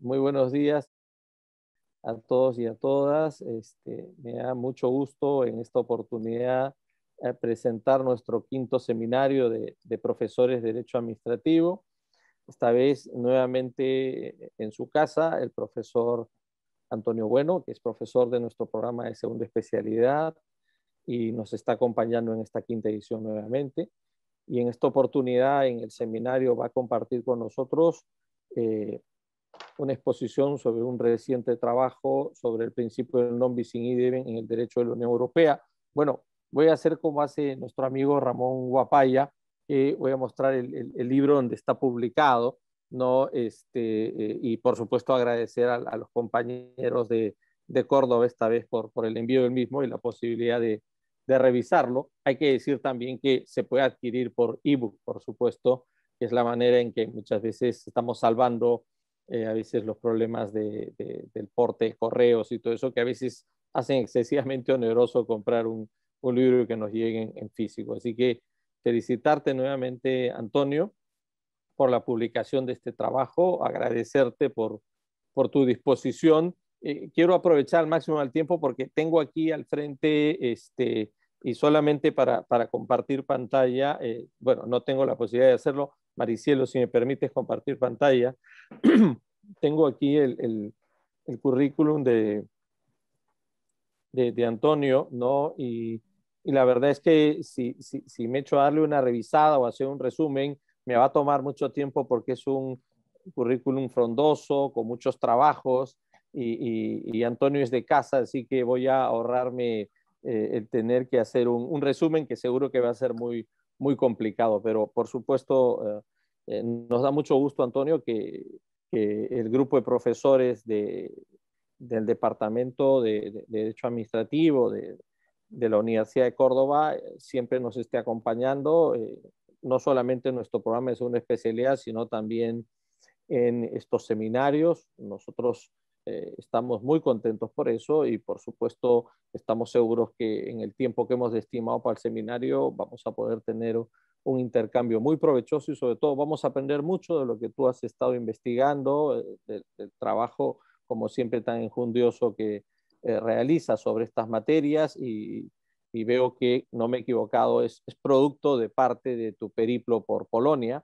Muy buenos días a todos y a todas. Este, me da mucho gusto en esta oportunidad eh, presentar nuestro quinto seminario de, de, profesores de Derecho Administrativo. Esta vez nuevamente en su casa, el profesor Antonio Bueno, que es profesor de nuestro programa de segunda especialidad y nos está acompañando en esta quinta edición nuevamente. Y en esta oportunidad, en el seminario, va a compartir con nosotros eh, una exposición sobre un reciente trabajo sobre el principio del non bis in idem en el derecho de la Unión Europea. Bueno, voy a hacer como hace nuestro amigo Ramón Guapaya, voy a mostrar el, el, libro donde está publicado, ¿no? Este, eh, y por supuesto agradecer a, los compañeros de, de, Córdoba esta vez por, por el envío del mismo y la posibilidad de, de revisarlo. Hay que decir también que se puede adquirir por ebook, por supuesto, que es la manera en que muchas veces estamos salvando eh, a veces los problemas del porte, de correos y todo eso, que a veces hacen excesivamente oneroso comprar un, un libro que nos llegue en, físico. Así que felicitarte nuevamente, Antonio, por la publicación de este trabajo, agradecerte por, tu disposición. Eh, quiero aprovechar al máximo el tiempo porque tengo aquí al frente este, y solamente para, compartir pantalla, eh, bueno, no tengo la posibilidad de hacerlo, Maricielo, si me permites compartir pantalla. Tengo aquí el, currículum de, Antonio, ¿no? Y, la verdad es que si, me echo a darle una revisada o hacer un resumen, me va a tomar mucho tiempo porque es un currículum frondoso, con muchos trabajos, y, Antonio es de casa, así que voy a ahorrarme eh, el tener que hacer un, resumen que seguro que va a ser muy, muy complicado, pero por supuesto eh, eh, nos da mucho gusto, Antonio, que, el grupo de profesores del Departamento de, Derecho Administrativo de, la Universidad de Córdoba eh, siempre nos esté acompañando, no solamente en nuestro programa de segunda especialidad, sino también en estos seminarios. Nosotros eh, estamos muy contentos por eso y por supuesto estamos seguros que en el tiempo que hemos estimado para el seminario vamos a poder tener un intercambio muy provechoso y sobre todo vamos a aprender mucho de lo que tú has estado investigando, eh, del, trabajo como siempre tan enjundioso que eh, realiza sobre estas materias y, veo que no me he equivocado, es, producto de parte de tu periplo por Polonia.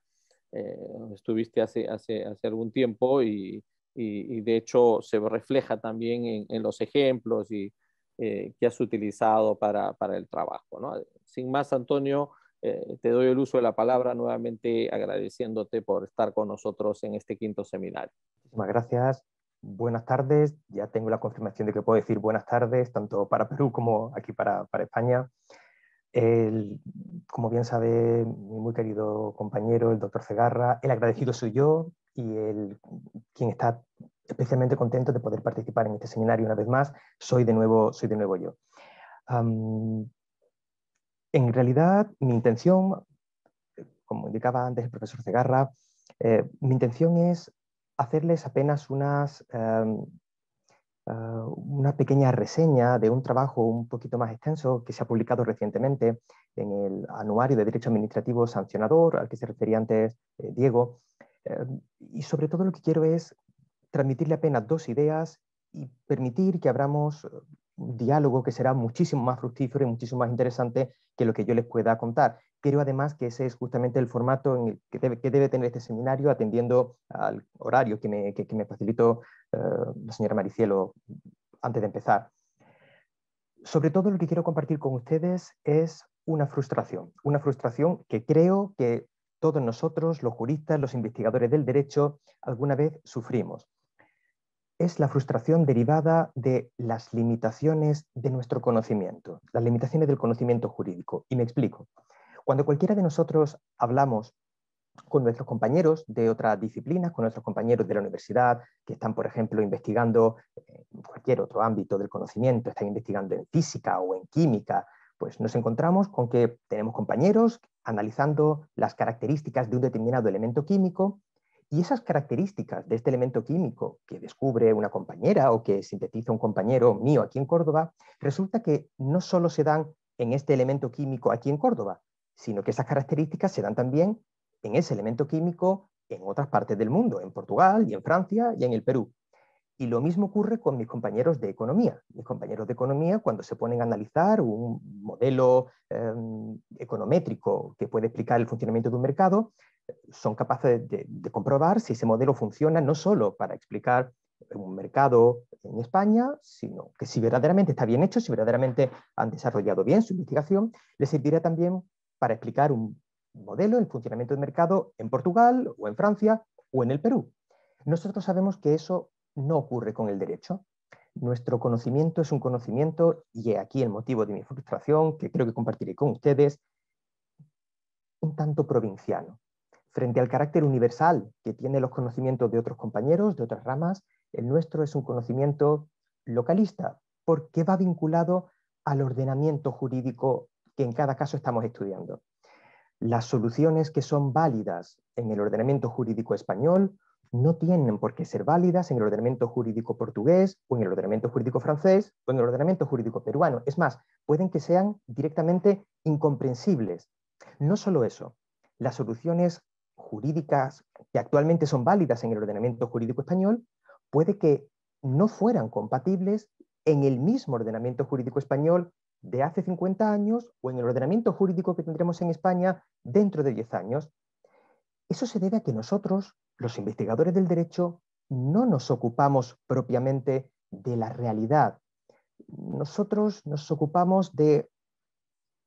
estuviste hace, hace, hace algún tiempo y, y, de hecho se refleja también en, los ejemplos y, eh, que has utilizado para, el trabajo. Sin más, Antonio, eh, te doy el uso de la palabra nuevamente agradeciéndote por estar con nosotros en este quinto seminario. Muchísimas gracias. Buenas tardes. Ya tengo la confirmación de que puedo decir buenas tardes, tanto para Perú como aquí para, España. como bien sabe mi muy querido compañero, el doctor Cegarra, el agradecido soy yo, y el, quien está especialmente contento de poder participar en este seminario una vez más, soy de nuevo, soy de nuevo yo. en realidad, mi intención, como indicaba antes el profesor Cegarra, eh, mi intención es hacerles apenas unas, ah, una pequeña reseña de un trabajo un poquito más extenso que se ha publicado recientemente en el Anuario de Derecho Administrativo Sancionador, al que se refería antes eh, Diego, Em, y sobre todo lo que quiero es transmitirle apenas dos ideas y permitir que abramos eh, un diálogo que será muchísimo más fructífero y muchísimo más interesante que lo que yo les pueda contar. Quiero además que ese es justamente el formato en que, debe, tener este seminario, atendiendo al horario que me, facilitó eh, la señora Maricielo antes de empezar. Sobre todo lo que quiero compartir con ustedes es una frustración, una frustración que creo que todos nosotros, los juristas, los investigadores del derecho, alguna vez sufrimos. Es la frustración derivada de las limitaciones de nuestro conocimiento, las limitaciones del conocimiento jurídico. Y me explico. Cuando cualquiera de nosotros hablamos con nuestros compañeros de otras disciplinas, con nuestros compañeros de la universidad, que están, por ejemplo, investigando eh, en cualquier otro ámbito del conocimiento, están investigando en física o en química, pues nos encontramos con que tenemos compañeros analizando las características de un determinado elemento químico y esas características de este elemento químico que descubre una compañera o que sintetiza un compañero mío aquí en Córdoba, resulta que no solo se dan en este elemento químico aquí en Córdoba, sino que esas características se dan también en ese elemento químico en otras partes del mundo, en Portugal y en Francia y en el Perú. Y lo mismo ocurre con mis compañeros de economía. Mis compañeros de economía, cuando se ponen a analizar un modelo em, econométrico que puede explicar el funcionamiento de un mercado, son capaces de, comprobar si ese modelo funciona no solo para explicar un mercado en España, sino que si verdaderamente está bien hecho, si verdaderamente han desarrollado bien su investigación, les servirá también para explicar un modelo, el funcionamiento del mercado en Portugal o en Francia o en el Perú. Nosotros sabemos que eso no ocurre con el derecho. Nuestro conocimiento es un conocimiento, y aquí el motivo de mi frustración, que creo que compartiré con ustedes, un tanto provinciano. Frente al carácter universal que tiene los conocimientos de otros compañeros, de otras ramas, el nuestro es un conocimiento localista, porque va vinculado al ordenamiento jurídico que en cada caso estamos estudiando. Las soluciones que son válidas en el ordenamiento jurídico español no tienen por qué ser válidas en el ordenamiento jurídico portugués o en el ordenamiento jurídico francés o en el ordenamiento jurídico peruano. Es más, pueden que sean directamente incomprensibles. No solo eso, las soluciones jurídicas que actualmente son válidas en el ordenamiento jurídico español puede que no fueran compatibles en el mismo ordenamiento jurídico español de hace 50 años o en el ordenamiento jurídico que tendremos en España dentro de 10 años. Eso se debe a que nosotros los investigadores del derecho no nos ocupamos propiamente de la realidad. Nosotros nos ocupamos de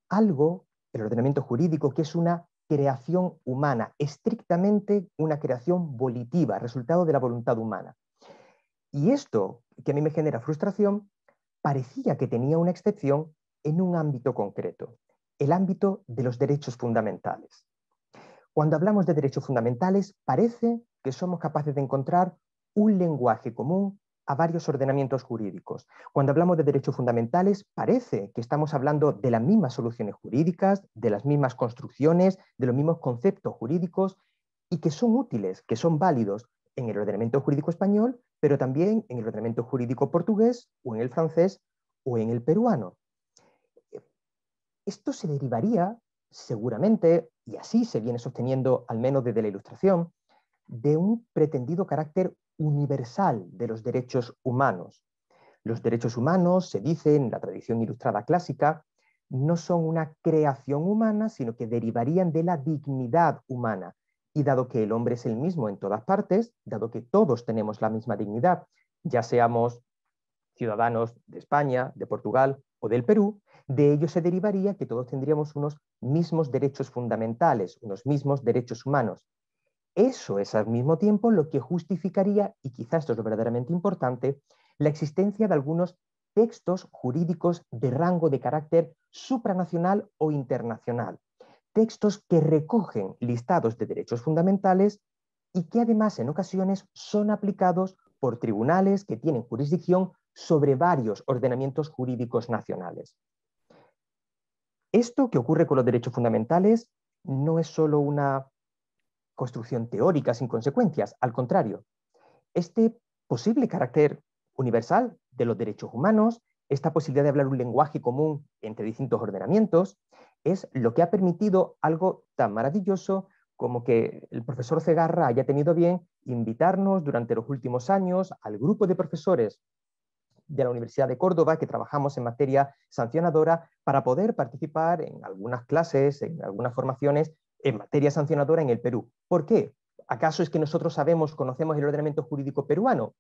algo, el ordenamiento jurídico, que es una creación humana, estrictamente una creación volitiva, resultado de la voluntad humana. Y esto, que a mí me genera frustración, parecía que tenía una excepción en un ámbito concreto, el ámbito de los derechos fundamentales. Cuando hablamos de derechos fundamentales, parece que somos capaces de encontrar un lenguaje común a varios ordenamientos jurídicos. Cuando hablamos de derechos fundamentales, parece que estamos hablando de las mismas soluciones jurídicas, de las mismas construcciones, de los mismos conceptos jurídicos y que son útiles, que son válidos en el ordenamiento jurídico español, pero también en el ordenamiento jurídico portugués o en el francés o en el peruano. Esto se derivaría seguramente y así se viene sosteniendo, al menos desde la Ilustración, de un pretendido carácter universal de los derechos humanos. Los derechos humanos, se dice en la tradición ilustrada clásica, no son una creación humana, sino que derivarían de la dignidad humana. Y dado que el hombre es el mismo en todas partes, dado que todos tenemos la misma dignidad, ya seamos ciudadanos de España, de Portugal o del Perú, de ello se derivaría que todos tendríamos unos mismos derechos fundamentales, unos mismos derechos humanos. Eso es al mismo tiempo lo que justificaría, y quizás esto es lo verdaderamente importante, la existencia de algunos textos jurídicos de rango de carácter supranacional o internacional, textos que recogen listados de derechos fundamentales y que además en ocasiones son aplicados por tribunales que tienen jurisdicción sobre varios ordenamientos jurídicos nacionales. Esto que ocurre con los derechos fundamentales no es solo una construcción teórica sin consecuencias, al contrario, este posible carácter universal de los derechos humanos, esta posibilidad de hablar un lenguaje común entre distintos ordenamientos, es lo que ha permitido algo tan maravilloso como que el profesor Cegarra haya tenido bien invitarnos durante los últimos años al grupo de profesores de la Universidad de Córdoba, que trabajamos en materia sancionadora, para poder participar en algunas clases, en algunas formaciones en materia sancionadora en el Perú. ¿Por qué? ¿Acaso es que nosotros sabemos, conocemos el ordenamiento jurídico peruano?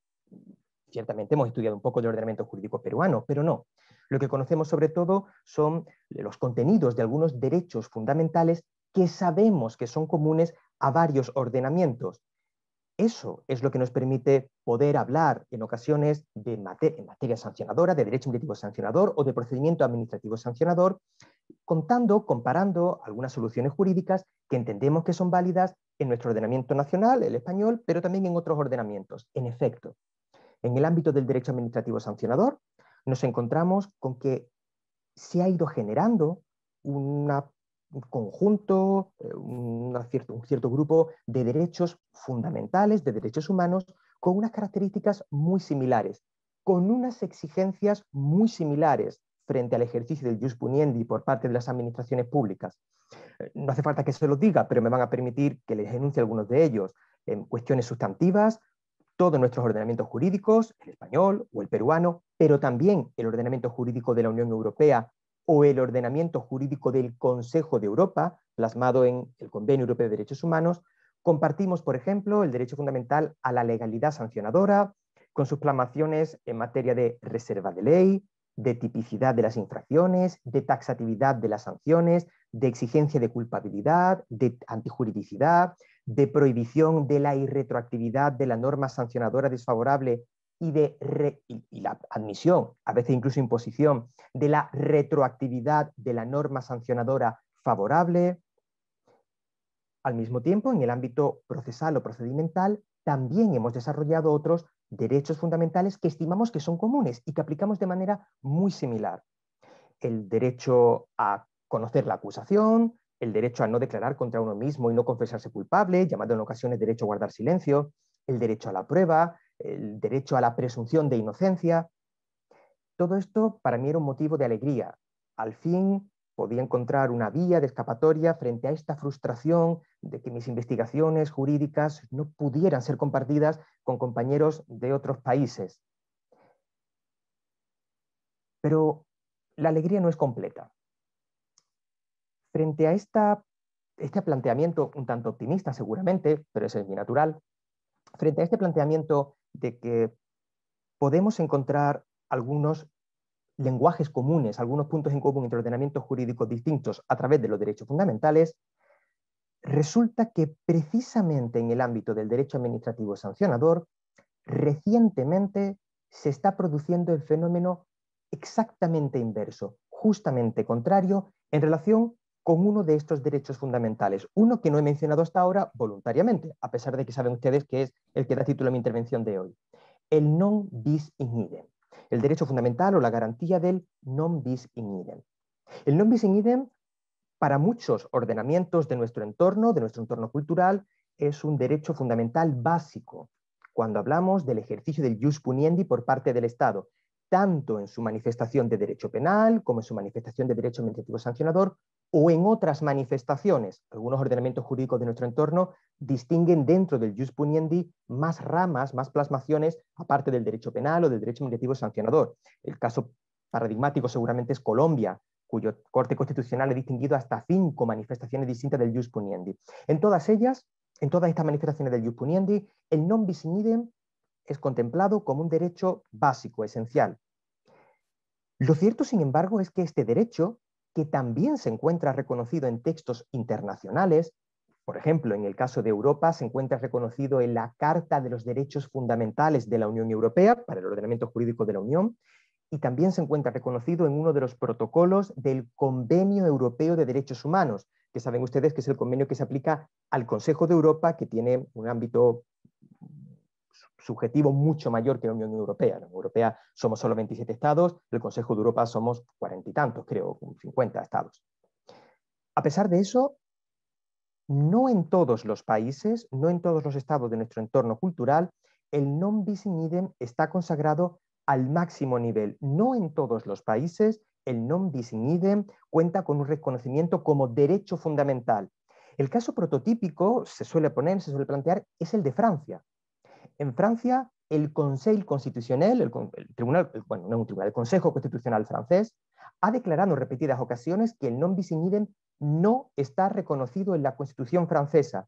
Ciertamente hemos estudiado un poco el ordenamiento jurídico peruano, pero no. Lo que conocemos sobre todo son los contenidos de algunos derechos fundamentales que sabemos que son comunes a varios ordenamientos eso es lo que nos permite poder hablar en ocasiones de en materia sancionadora, de derecho administrativo sancionador o de procedimiento administrativo sancionador, contando, comparando algunas soluciones jurídicas que entendemos que son válidas en nuestro ordenamiento nacional, el español, pero también en otros ordenamientos. En efecto, en el ámbito del derecho administrativo sancionador, nos encontramos con que se ha ido generando una un conjunto, eh, un cierto, un cierto grupo de derechos fundamentales, de derechos humanos, con unas características muy similares, con unas exigencias muy similares frente al ejercicio del jus puniendi por parte de las administraciones públicas. Eh, no hace falta que se los diga, pero me van a permitir que les enuncie algunos de ellos. En cuestiones sustantivas, todos nuestros ordenamientos jurídicos, el español o el peruano, pero también el ordenamiento jurídico de la Unión Europea o el ordenamiento jurídico del Consejo de Europa, plasmado en el Convenio Europeo de Derechos Humanos, compartimos, por ejemplo, el derecho fundamental a la legalidad sancionadora, con sus plasmaciones en materia de reserva de ley, de tipicidad de las infracciones, de taxatividad de las sanciones, de exigencia de culpabilidad, de antijuridicidad, de prohibición de la irretroactividad de la norma sancionadora desfavorable y, la admisión, a veces incluso imposición, de la retroactividad de la norma sancionadora favorable. Al mismo tiempo, en el ámbito procesal o procedimental, también hemos desarrollado otros derechos fundamentales que estimamos que son comunes y que aplicamos de manera muy similar. El derecho a conocer la acusación, el derecho a no declarar contra uno mismo y no confesarse culpable, llamado en ocasiones derecho a guardar silencio, el derecho a la prueba, el derecho a la presunción de inocencia. Todo esto para mí era un motivo de alegría. Al fin podía encontrar una vía de escapatoria frente a esta frustración de que mis investigaciones jurídicas no pudieran ser compartidas con compañeros de otros países. Pero la alegría no es completa. Frente a esta, este planteamiento, un tanto optimista seguramente, pero ese es mi natural, frente a este planteamiento de que podemos encontrar algunos lenguajes comunes, algunos puntos en común entre ordenamientos jurídicos distintos a través de los derechos fundamentales, resulta que precisamente en el ámbito del derecho administrativo sancionador, recientemente se está produciendo el fenómeno exactamente inverso, justamente contrario en relación con uno de estos derechos fundamentales, uno que no he mencionado hasta ahora voluntariamente, a pesar de que saben ustedes que es el que da título a mi intervención de hoy, el non bis in idem, el derecho fundamental o la garantía del non bis in idem. El non bis in idem para muchos ordenamientos de nuestro entorno, de nuestro entorno cultural, es un derecho fundamental básico cuando hablamos del ejercicio del jus puniendi por parte del Estado, tanto en su manifestación de derecho penal como en su manifestación de derecho administrativo sancionador, o en otras manifestaciones. Algunos ordenamientos jurídicos de nuestro entorno distinguen dentro del jus puniendi más ramas, más plasmaciones, aparte del derecho penal o del derecho administrativo sancionador. El caso paradigmático seguramente es Colombia, cuyo Corte Constitucional ha distinguido hasta cinco manifestaciones distintas del jus puniendi. En todas ellas, en todas estas manifestaciones del jus puniendi, el non bis in idem es contemplado como un derecho básico, esencial. Lo cierto, sin embargo, es que este derecho que también se encuentra reconocido en textos internacionales, por ejemplo, en el caso de Europa se encuentra reconocido en la Carta de los Derechos Fundamentales de la Unión Europea para el ordenamiento jurídico de la Unión, y también se encuentra reconocido en uno de los protocolos del Convenio Europeo de Derechos Humanos, que saben ustedes que es el convenio que se aplica al Consejo de Europa, que tiene un ámbito subjetivo mucho mayor que la Unión Europea. La Unión Europea somos solo 27 estados, el Consejo de Europa somos cuarenta y tantos, creo, 50 estados. A pesar de eso, no en todos los países, no en todos los estados de nuestro entorno cultural, el non bis in idem está consagrado al máximo nivel. No en todos los países el non bis in idem cuenta con un reconocimiento como derecho fundamental. El caso prototípico, se suele poner, se suele plantear, es el de Francia. En Francia, el el, Consejo Constitucional francés, ha declarado en repetidas ocasiones que el non bis no está reconocido en la Constitución francesa.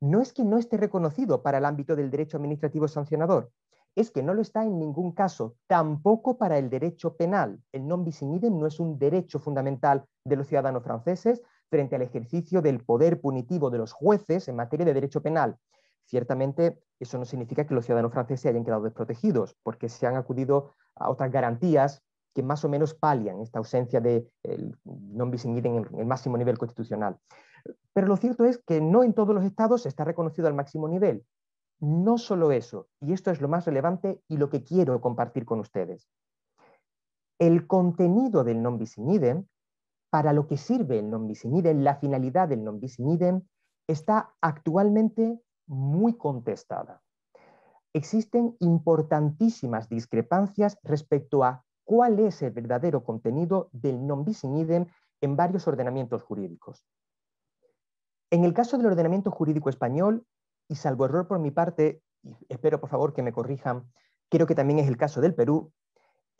No es que no esté reconocido para el ámbito del derecho administrativo sancionador, es que no lo está en ningún caso, tampoco para el derecho penal. El non bis no es un derecho fundamental de los ciudadanos franceses frente al ejercicio del poder punitivo de los jueces en materia de derecho penal. Ciertamente, eso no significa que los ciudadanos franceses hayan quedado desprotegidos, porque se han acudido a otras garantías que más o menos palian esta ausencia de non bis in idem en el máximo nivel constitucional. Pero lo cierto es que no en todos los estados está reconocido al máximo nivel. No solo eso, y esto es lo más relevante y lo que quiero compartir con ustedes. El contenido del non bis in idem, para lo que sirve el non bis in idem, la finalidad del non bis in idem, está actualmente muy contestada. Existen importantísimas discrepancias respecto a cuál es el verdadero contenido del non bis in idem en varios ordenamientos jurídicos. En el caso del ordenamiento jurídico español, y salvo error por mi parte, y espero por favor que me corrijan, creo que también es el caso del Perú,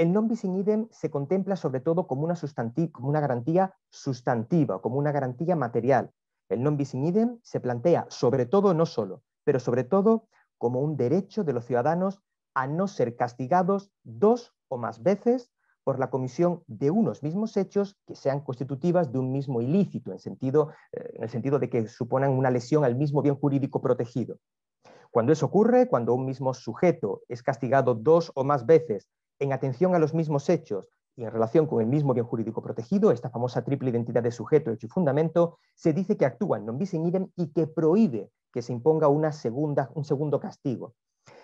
el non bis in idem se contempla sobre todo como una garantía sustantiva, como una garantía material, el non bis in idem se plantea sobre todo, no solo, pero sobre todo como un derecho de los ciudadanos a no ser castigados dos o más veces por la comisión de unos mismos hechos que sean constitutivas de un mismo ilícito, en, sentido, eh, en el sentido de que suponan una lesión al mismo bien jurídico protegido. Cuando eso ocurre, cuando un mismo sujeto es castigado dos o más veces en atención a los mismos hechos y en relación con el mismo bien jurídico protegido, esta famosa triple identidad de sujeto, hecho y fundamento, se dice que actúa en non bis in idem y que prohíbe que se imponga una segunda, un segundo castigo.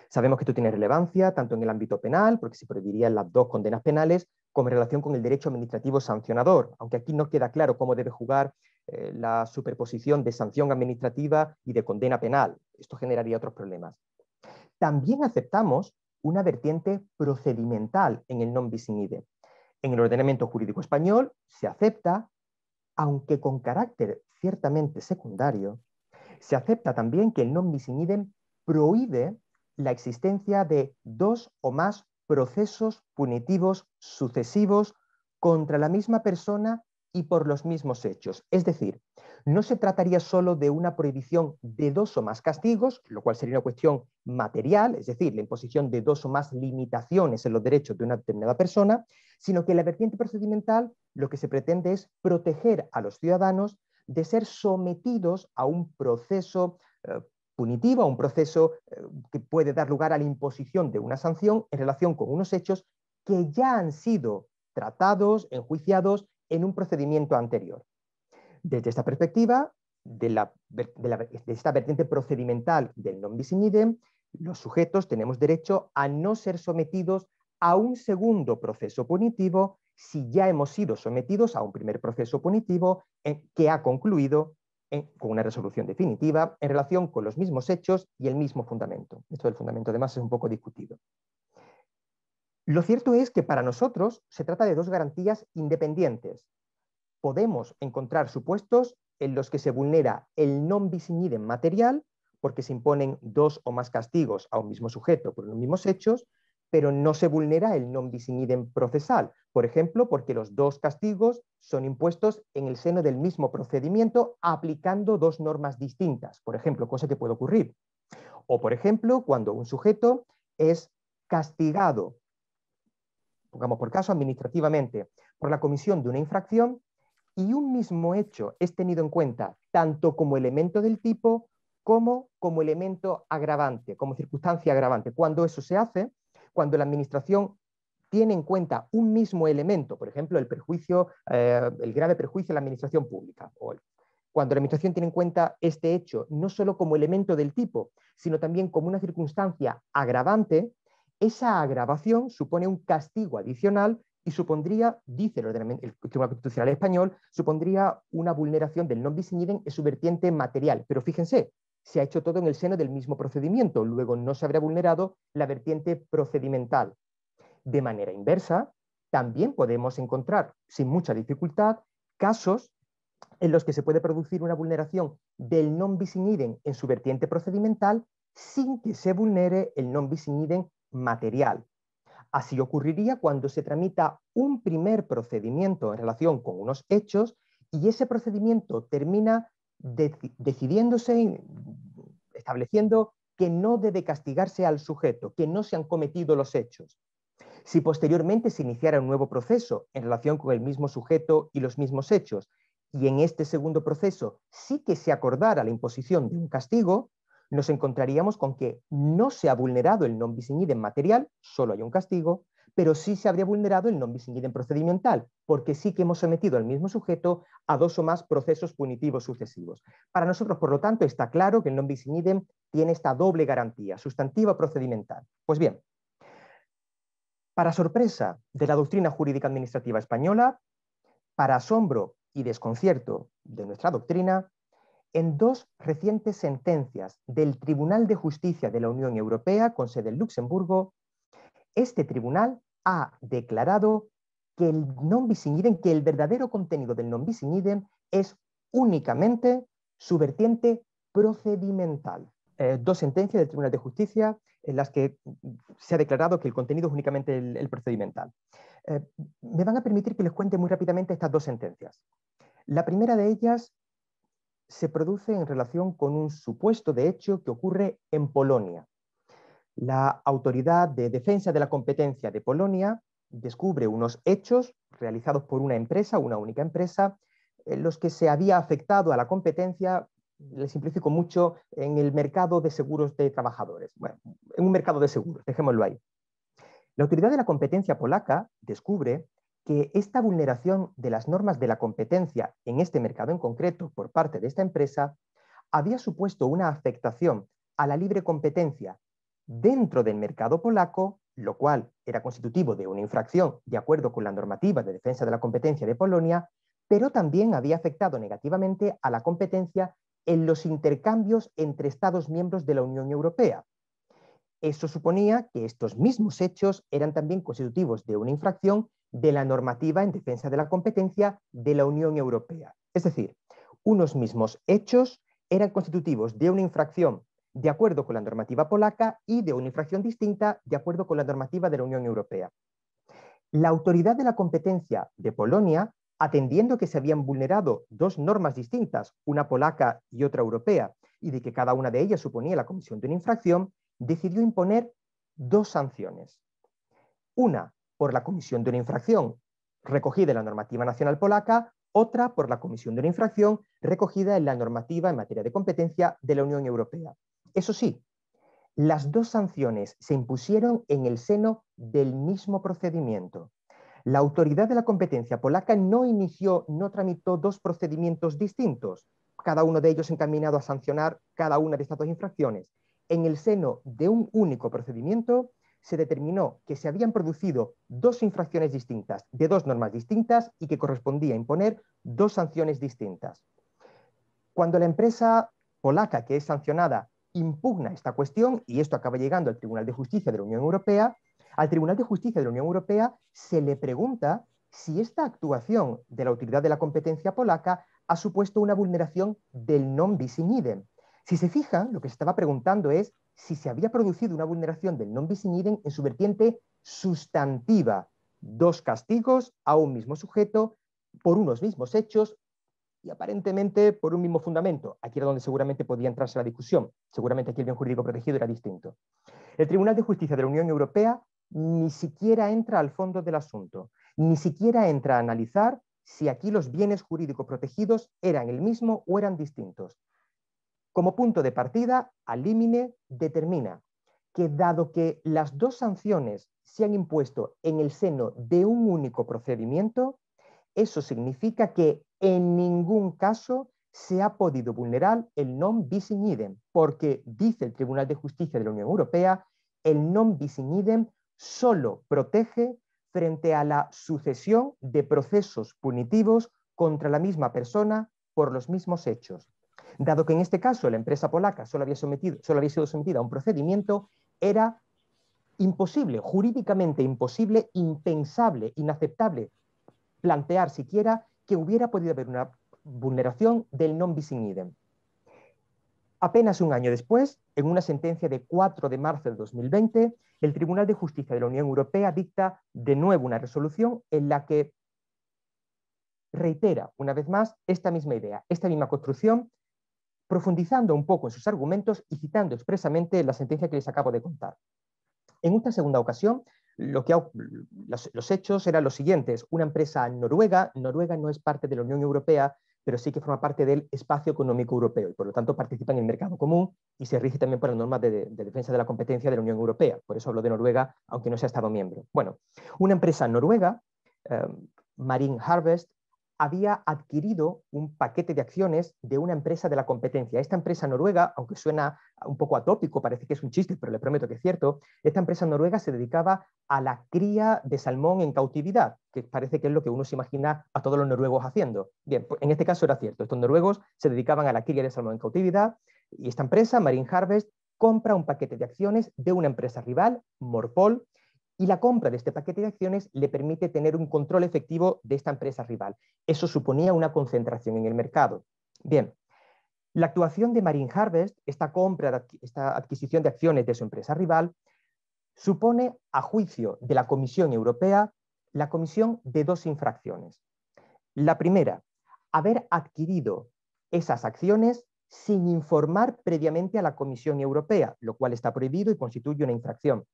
Sabemos que esto tiene relevancia tanto en el ámbito penal, porque se prohibirían las dos condenas penales, como en relación con el derecho administrativo sancionador, aunque aquí no queda claro cómo debe jugar eh, la superposición de sanción administrativa y de condena penal. Esto generaría otros problemas. También aceptamos una vertiente procedimental en el non bis in idem, en el ordenamiento jurídico español se acepta, aunque con carácter ciertamente secundario, se acepta también que el bis in idem prohíbe la existencia de dos o más procesos punitivos sucesivos contra la misma persona y por los mismos hechos. Es decir, no se trataría solo de una prohibición de dos o más castigos, lo cual sería una cuestión material, es decir, la imposición de dos o más limitaciones en los derechos de una determinada persona, sino que la vertiente procedimental lo que se pretende es proteger a los ciudadanos de ser sometidos a un proceso eh, punitivo, a un proceso eh, que puede dar lugar a la imposición de una sanción en relación con unos hechos que ya han sido tratados, enjuiciados en un procedimiento anterior. Desde esta perspectiva, de, esta vertiente procedimental del non bis in idem, los sujetos tenemos derecho a no ser sometidos a un segundo proceso punitivo si ya hemos sido sometidos a un primer proceso punitivo que ha concluido con una resolución definitiva en relación con los mismos hechos y el mismo fundamento. Esto del fundamento además es un poco discutido. Lo cierto es que para nosotros se trata de dos garantías independientes. Podemos encontrar supuestos en los que se vulnera el non bis in idem material, porque se imponen dos o más castigos a un mismo sujeto por los mismos hechos, pero no se vulnera el non bis in idem procesal, por ejemplo, porque los dos castigos son impuestos en el seno del mismo procedimiento aplicando dos normas distintas, por ejemplo, cosa que puede ocurrir. O, por ejemplo, cuando un sujeto es castigado pongamos por caso administrativamente, por la comisión de una infracción y un mismo hecho es tenido en cuenta tanto como elemento del tipo como como elemento agravante, como circunstancia agravante. Cuando eso se hace, cuando la administración tiene en cuenta un mismo elemento, por ejemplo, el perjuicio, eh, el grave perjuicio a la administración pública, cuando la administración tiene en cuenta este hecho no solo como elemento del tipo, sino también como una circunstancia agravante, esa agravación supone un castigo adicional y supondría, dice el, el Tribunal Constitucional Español, supondría una vulneración del non bis en su vertiente material. Pero fíjense, se ha hecho todo en el seno del mismo procedimiento, luego no se habrá vulnerado la vertiente procedimental. De manera inversa, también podemos encontrar, sin mucha dificultad, casos en los que se puede producir una vulneración del non bis in idem en su vertiente procedimental sin que se vulnere el non bis in idem material. Así ocurriría cuando se tramita un primer procedimiento en relación con unos hechos y ese procedimiento termina decidiéndose, estableciendo que no debe castigarse al sujeto, que no se han cometido los hechos. Si posteriormente se iniciara un nuevo proceso en relación con el mismo sujeto y los mismos hechos, y en este segundo proceso sí que se acordara la imposición de un castigo, nos encontraríamos con que no se ha vulnerado el non bis in idem material, solo hay un castigo, pero sí se habría vulnerado el non bis in idem procedimental, porque sí que hemos sometido al mismo sujeto a dos o más procesos punitivos sucesivos. Para nosotros, por lo tanto, está claro que el non bis in idem tiene esta doble garantía, sustantiva procedimental. Pues bien, para sorpresa de la doctrina jurídica administrativa española, para asombro y desconcierto de nuestra doctrina, en dos recientes sentencias del Tribunal de Justicia de la Unión Europea, con sede en Luxemburgo, este tribunal ha declarado que el non bis in idem, que el verdadero contenido del non bis in idem es únicamente su vertiente procedimental. Eh, dos sentencias del Tribunal de Justicia en las que se ha declarado que el contenido es únicamente el, procedimental. Eh, me van a permitir que les cuente muy rápidamente estas dos sentencias. La primera de ellas se produce en relación con un supuesto de hecho que ocurre en Polonia. La Autoridad de Defensa de la Competencia de Polonia descubre unos hechos realizados por una empresa, una única empresa, en los que se había afectado a la competencia, le simplifico mucho, en el mercado de seguros de trabajadores, bueno, en un mercado de seguros, dejémoslo ahí. La Autoridad de la Competencia polaca descubre que esta vulneración de las normas de la competencia en este mercado en concreto por parte de esta empresa había supuesto una afectación a la libre competencia dentro del mercado polaco, lo cual era constitutivo de una infracción de acuerdo con la normativa de defensa de la competencia de Polonia, pero también había afectado negativamente a la competencia en los intercambios entre Estados miembros de la Unión Europea, eso suponía que estos mismos hechos eran también constitutivos de una infracción de la normativa en defensa de la competencia de la Unión Europea. Es decir, unos mismos hechos eran constitutivos de una infracción de acuerdo con la normativa polaca y de una infracción distinta de acuerdo con la normativa de la Unión Europea. La autoridad de la competencia de Polonia, atendiendo que se habían vulnerado dos normas distintas, una polaca y otra europea, y de que cada una de ellas suponía la comisión de una infracción, decidió imponer dos sanciones. Una por la comisión de una infracción recogida en la normativa nacional polaca, otra por la comisión de una infracción recogida en la normativa en materia de competencia de la Unión Europea. Eso sí, las dos sanciones se impusieron en el seno del mismo procedimiento. La autoridad de la competencia polaca no inició, no tramitó dos procedimientos distintos, cada uno de ellos encaminado a sancionar cada una de estas dos infracciones en el seno de un único procedimiento, se determinó que se habían producido dos infracciones distintas de dos normas distintas y que correspondía imponer dos sanciones distintas. Cuando la empresa polaca que es sancionada impugna esta cuestión, y esto acaba llegando al Tribunal de Justicia de la Unión Europea, al Tribunal de Justicia de la Unión Europea se le pregunta si esta actuación de la Autoridad de la Competencia Polaca ha supuesto una vulneración del non bis in idem, si se fijan, lo que se estaba preguntando es si se había producido una vulneración del non bis idem en su vertiente sustantiva, dos castigos a un mismo sujeto por unos mismos hechos y aparentemente por un mismo fundamento. Aquí era donde seguramente podía entrarse la discusión. Seguramente aquí el bien jurídico protegido era distinto. El Tribunal de Justicia de la Unión Europea ni siquiera entra al fondo del asunto, ni siquiera entra a analizar si aquí los bienes jurídicos protegidos eran el mismo o eran distintos. Como punto de partida, Alimine determina que dado que las dos sanciones se han impuesto en el seno de un único procedimiento, eso significa que en ningún caso se ha podido vulnerar el non bis in idem, porque dice el Tribunal de Justicia de la Unión Europea, el non bis in idem solo protege frente a la sucesión de procesos punitivos contra la misma persona por los mismos hechos. Dado que en este caso la empresa polaca solo había, sometido, había sido sometida a un procedimiento, era imposible, jurídicamente imposible, impensable, inaceptable plantear siquiera que hubiera podido haber una vulneración del non bis in idem. Apenas un año después, en una sentencia de 4 de marzo de 2020, el Tribunal de Justicia de la Unión Europea dicta de nuevo una resolución en la que reitera una vez más esta misma idea, esta misma construcción profundizando un poco en sus argumentos y citando expresamente la sentencia que les acabo de contar. En esta segunda ocasión, lo que, los, hechos eran los siguientes. Una empresa noruega, Noruega no es parte de la Unión Europea, pero sí que forma parte del espacio económico europeo y por lo tanto participa en el mercado común y se rige también por las normas de, defensa de la competencia de la Unión Europea. Por eso hablo de Noruega, aunque no sea Estado miembro. Bueno, una empresa noruega, eh, Marine Harvest, había adquirido un paquete de acciones de una empresa de la competencia. Esta empresa noruega, aunque suena un poco atópico, parece que es un chiste, pero le prometo que es cierto, esta empresa noruega se dedicaba a la cría de salmón en cautividad, que parece que es lo que uno se imagina a todos los noruegos haciendo. Bien, pues, en este caso era cierto, estos noruegos se dedicaban a la cría de salmón en cautividad y esta empresa, Marine Harvest, compra un paquete de acciones de una empresa rival, Morpol, y la compra de este paquete de acciones le permite tener un control efectivo de esta empresa rival. Eso suponía una concentración en el mercado. Bien, la actuación de Marine Harvest, esta compra, esta adquisición de acciones de su empresa rival, supone, a juicio de la Comisión Europea, la comisión de dos infracciones. La primera, haber adquirido esas acciones sin informar previamente a la Comisión Europea, lo cual está prohibido y constituye una infracción.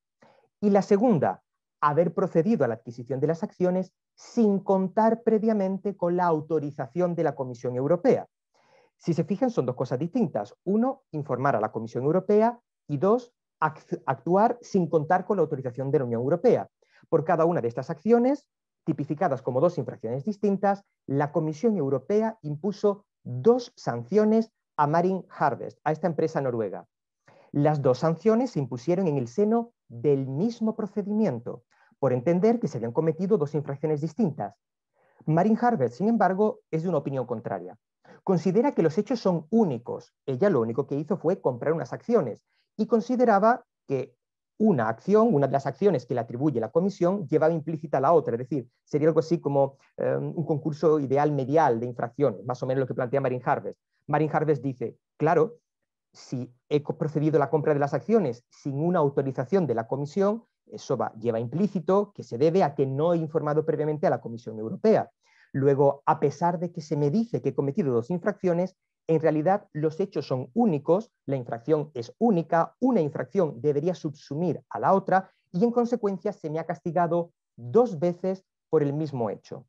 Y la segunda, haber procedido a la adquisición de las acciones sin contar previamente con la autorización de la Comisión Europea. Si se fijan, son dos cosas distintas. Uno, informar a la Comisión Europea y dos, actuar sin contar con la autorización de la Unión Europea. Por cada una de estas acciones, tipificadas como dos infracciones distintas, la Comisión Europea impuso dos sanciones a Marine Harvest, a esta empresa noruega. Las dos sanciones se impusieron en el seno del mismo procedimiento, por entender que se habían cometido dos infracciones distintas. Marin Harvest, sin embargo, es de una opinión contraria. Considera que los hechos son únicos. Ella lo único que hizo fue comprar unas acciones y consideraba que una acción, una de las acciones que le atribuye la comisión, llevaba implícita la otra. Es decir, sería algo así como em, un concurso ideal medial de infracciones, más o menos lo que plantea Marin Harvest. Marin Harvest dice, claro, si he procedido a la compra de las acciones sin una autorización de la Comisión, eso lleva implícito que se debe a que no he informado previamente a la Comisión Europea. Luego, a pesar de que se me dice que he cometido dos infracciones, en realidad los hechos son únicos, la infracción es única, una infracción debería subsumir a la otra y en consecuencia se me ha castigado dos veces por el mismo hecho.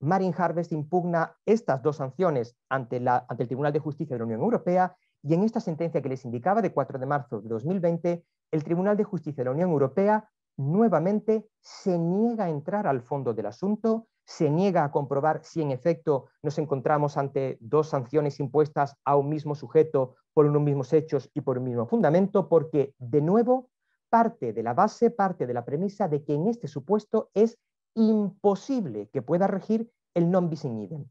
Marin Harvest impugna estas dos sanciones ante el Tribunal de Justicia de la Unión Europea y en esta sentencia que les indicaba de 4 de marzo de 2020, el Tribunal de Justicia de la Unión Europea nuevamente se niega a entrar al fondo del asunto, se niega a comprobar si en efecto nos encontramos ante dos sanciones impuestas a un mismo sujeto por unos mismos hechos y por un mismo fundamento, porque de nuevo parte de la base, parte de la premisa de que en este supuesto es imposible que pueda regir el non bis in idem.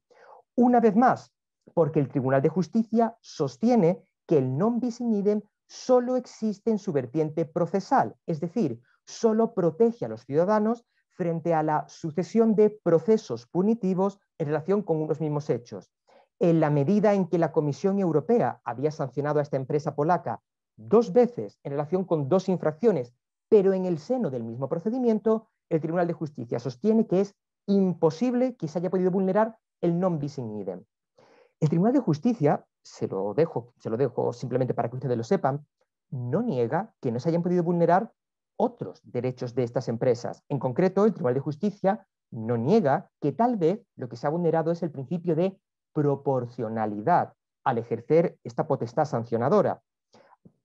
Una vez más, porque el Tribunal de Justicia sostiene que el non bis in idem solo existe en su vertiente procesal, es decir, solo protege a los ciudadanos frente a la sucesión de procesos punitivos en relación con unos mismos hechos. En la medida en que la Comisión Europea había sancionado a esta empresa polaca dos veces en relación con dos infracciones, pero en el seno del mismo procedimiento, el Tribunal de Justicia sostiene que es imposible que se haya podido vulnerar el non bis in idem. El Tribunal de Justicia, se lo dejo, se lo dejo simplemente para que ustedes lo sepan, no niega que no se hayan podido vulnerar otros derechos de estas empresas. En concreto, el Tribunal de Justicia no niega que tal vez lo que se ha vulnerado es el principio de proporcionalidad al ejercer esta potestad sancionadora,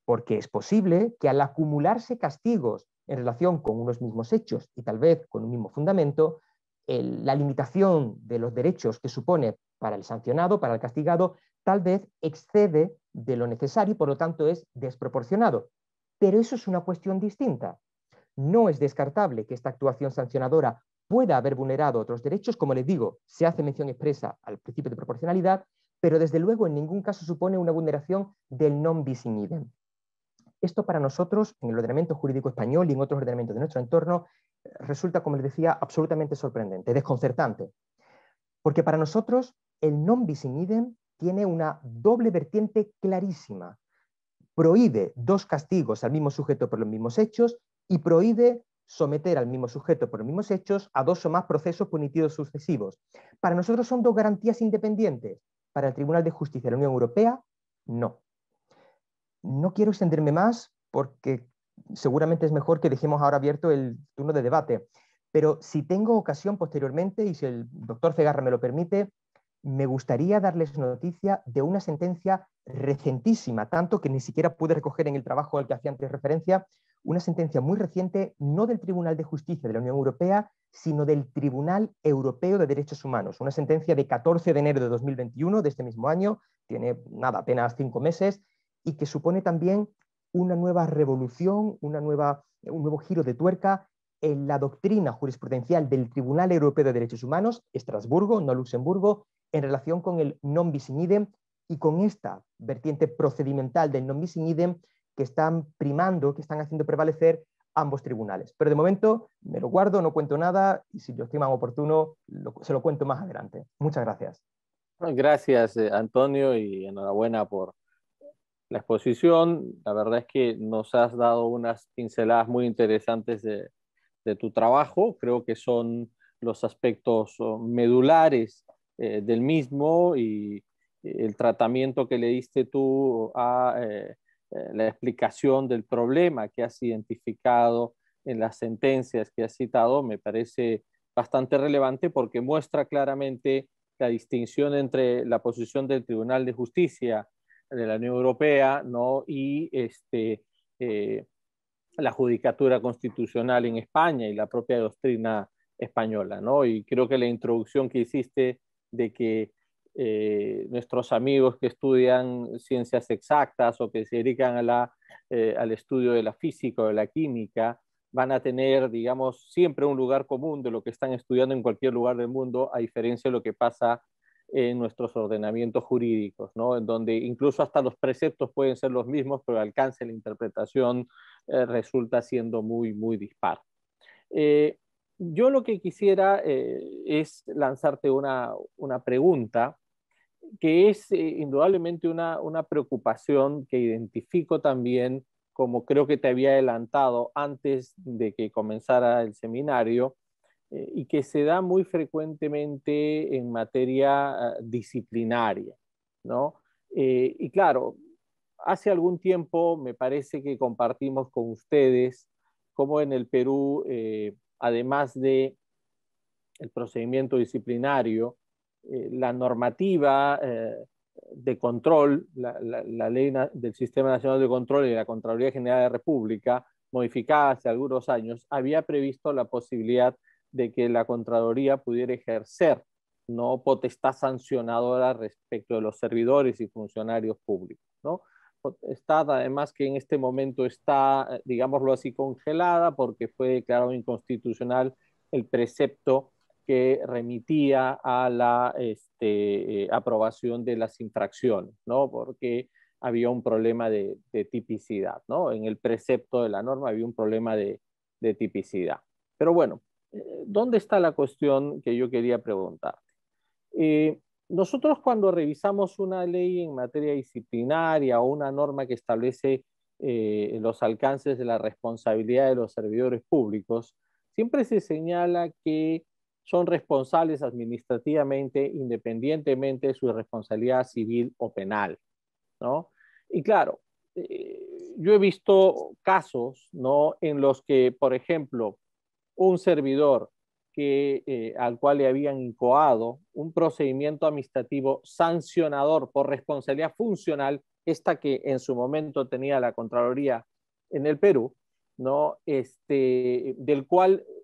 porque es posible que al acumularse castigos en relación con unos mismos hechos y tal vez con un mismo fundamento, la limitación de los derechos que supone para el sancionado, para el castigado, tal vez excede de lo necesario y por lo tanto es desproporcionado. Pero eso es una cuestión distinta. No es descartable que esta actuación sancionadora pueda haber vulnerado otros derechos, como les digo, se hace mención expresa al principio de proporcionalidad, pero desde luego en ningún caso supone una vulneración del non bis in idem. Esto para nosotros, en el ordenamiento jurídico español y en otros ordenamientos de nuestro entorno, resulta, como les decía, absolutamente sorprendente, desconcertante. Porque para nosotros el non bis in idem tiene una doble vertiente clarísima. Prohíbe dos castigos al mismo sujeto por los mismos hechos y prohíbe someter al mismo sujeto por los mismos hechos a dos o más procesos punitivos sucesivos. Para nosotros son dos garantías independientes. Para el Tribunal de Justicia de la Unión Europea, no. No quiero extenderme más porque seguramente es mejor que dejemos ahora abierto el turno de debate. Pero si tengo ocasión posteriormente, y si el doctor Cegarra me lo permite, me gustaría darles noticia de una sentencia recentísima, tanto que ni siquiera pude recoger en el trabajo al que hacía antes referencia, una sentencia muy reciente, no del Tribunal de Justicia de la Unión Europea, sino del Tribunal Europeo de Derechos Humanos, una sentencia de 14 de enero de 2021, de este mismo año, tiene nada, apenas cinco meses, y que supone también una nueva revolución, una nueva, un nuevo giro de tuerca en la doctrina jurisprudencial del Tribunal Europeo de Derechos Humanos, Estrasburgo, no Luxemburgo, en relación con el non bis in idem y con esta vertiente procedimental del non bis in idem que están primando, que están haciendo prevalecer ambos tribunales. Pero de momento me lo guardo, no cuento nada y si lo estiman oportuno se lo cuento más adelante. Muchas gracias. Gracias, eh, Antonio, y enhorabuena por la exposición. La verdad es que nos has dado unas pinceladas muy interesantes de, tu trabajo. Creo que son los aspectos oh, medulares eh, del mismo y el tratamiento que le diste tú a eh, eh, la explicación del problema que has identificado en las sentencias que has citado me parece bastante relevante porque muestra claramente la distinción entre la posición del Tribunal de Justicia de la Unión Europea, ¿no? Y este, eh, la judicatura constitucional en España y la propia doctrina española, ¿no? Y creo que la introducción que hiciste de que eh, nuestros amigos que estudian ciencias exactas o que se dedican a la, eh, al estudio de la física o de la química van a tener, digamos, siempre un lugar común de lo que están estudiando en cualquier lugar del mundo, a diferencia de lo que pasa en eh, nuestros ordenamientos jurídicos, ¿no? en donde incluso hasta los preceptos pueden ser los mismos, pero el alcance de la interpretación eh, resulta siendo muy, muy dispar. Eh, yo lo que quisiera es lanzarte una, pregunta, que es indudablemente una preocupación que identifico también, como creo que te había adelantado antes de que comenzara el seminario, eh, y que se da muy frecuentemente en materia ah, disciplinaria. ¿no? Eh, y claro, hace algún tiempo me parece que compartimos con ustedes cómo en el Perú, eh, además de el procedimiento disciplinario, la normativa de control, la, ley del Sistema Nacional de Control y la Contraloría General de la República, modificada hace algunos años, había previsto la posibilidad de que la Contraloría pudiera ejercer no potestad sancionadora respecto de los servidores y funcionarios públicos, ¿no? Está además que en este momento está, digámoslo así, congelada porque fue declarado inconstitucional el precepto que remitía a la este, eh, aprobación de las infracciones, ¿no? Porque había un problema de, tipicidad, ¿no? En el precepto de la norma había un problema de tipicidad. Pero bueno, eh, ¿dónde está la cuestión que yo quería preguntarte? Eh, nosotros cuando revisamos una ley en materia disciplinaria o una norma que establece eh, los alcances de la responsabilidad de los servidores públicos, siempre se señala que son responsables administrativamente independientemente de su responsabilidad civil o penal. Y claro, yo he visto casos ¿no? en los que, por ejemplo, un servidor que, eh, al cual le habían incoado un procedimiento administrativo sancionador por responsabilidad funcional, esta que en su momento tenía la Contraloría en el Perú, ¿no? este, del cual eh,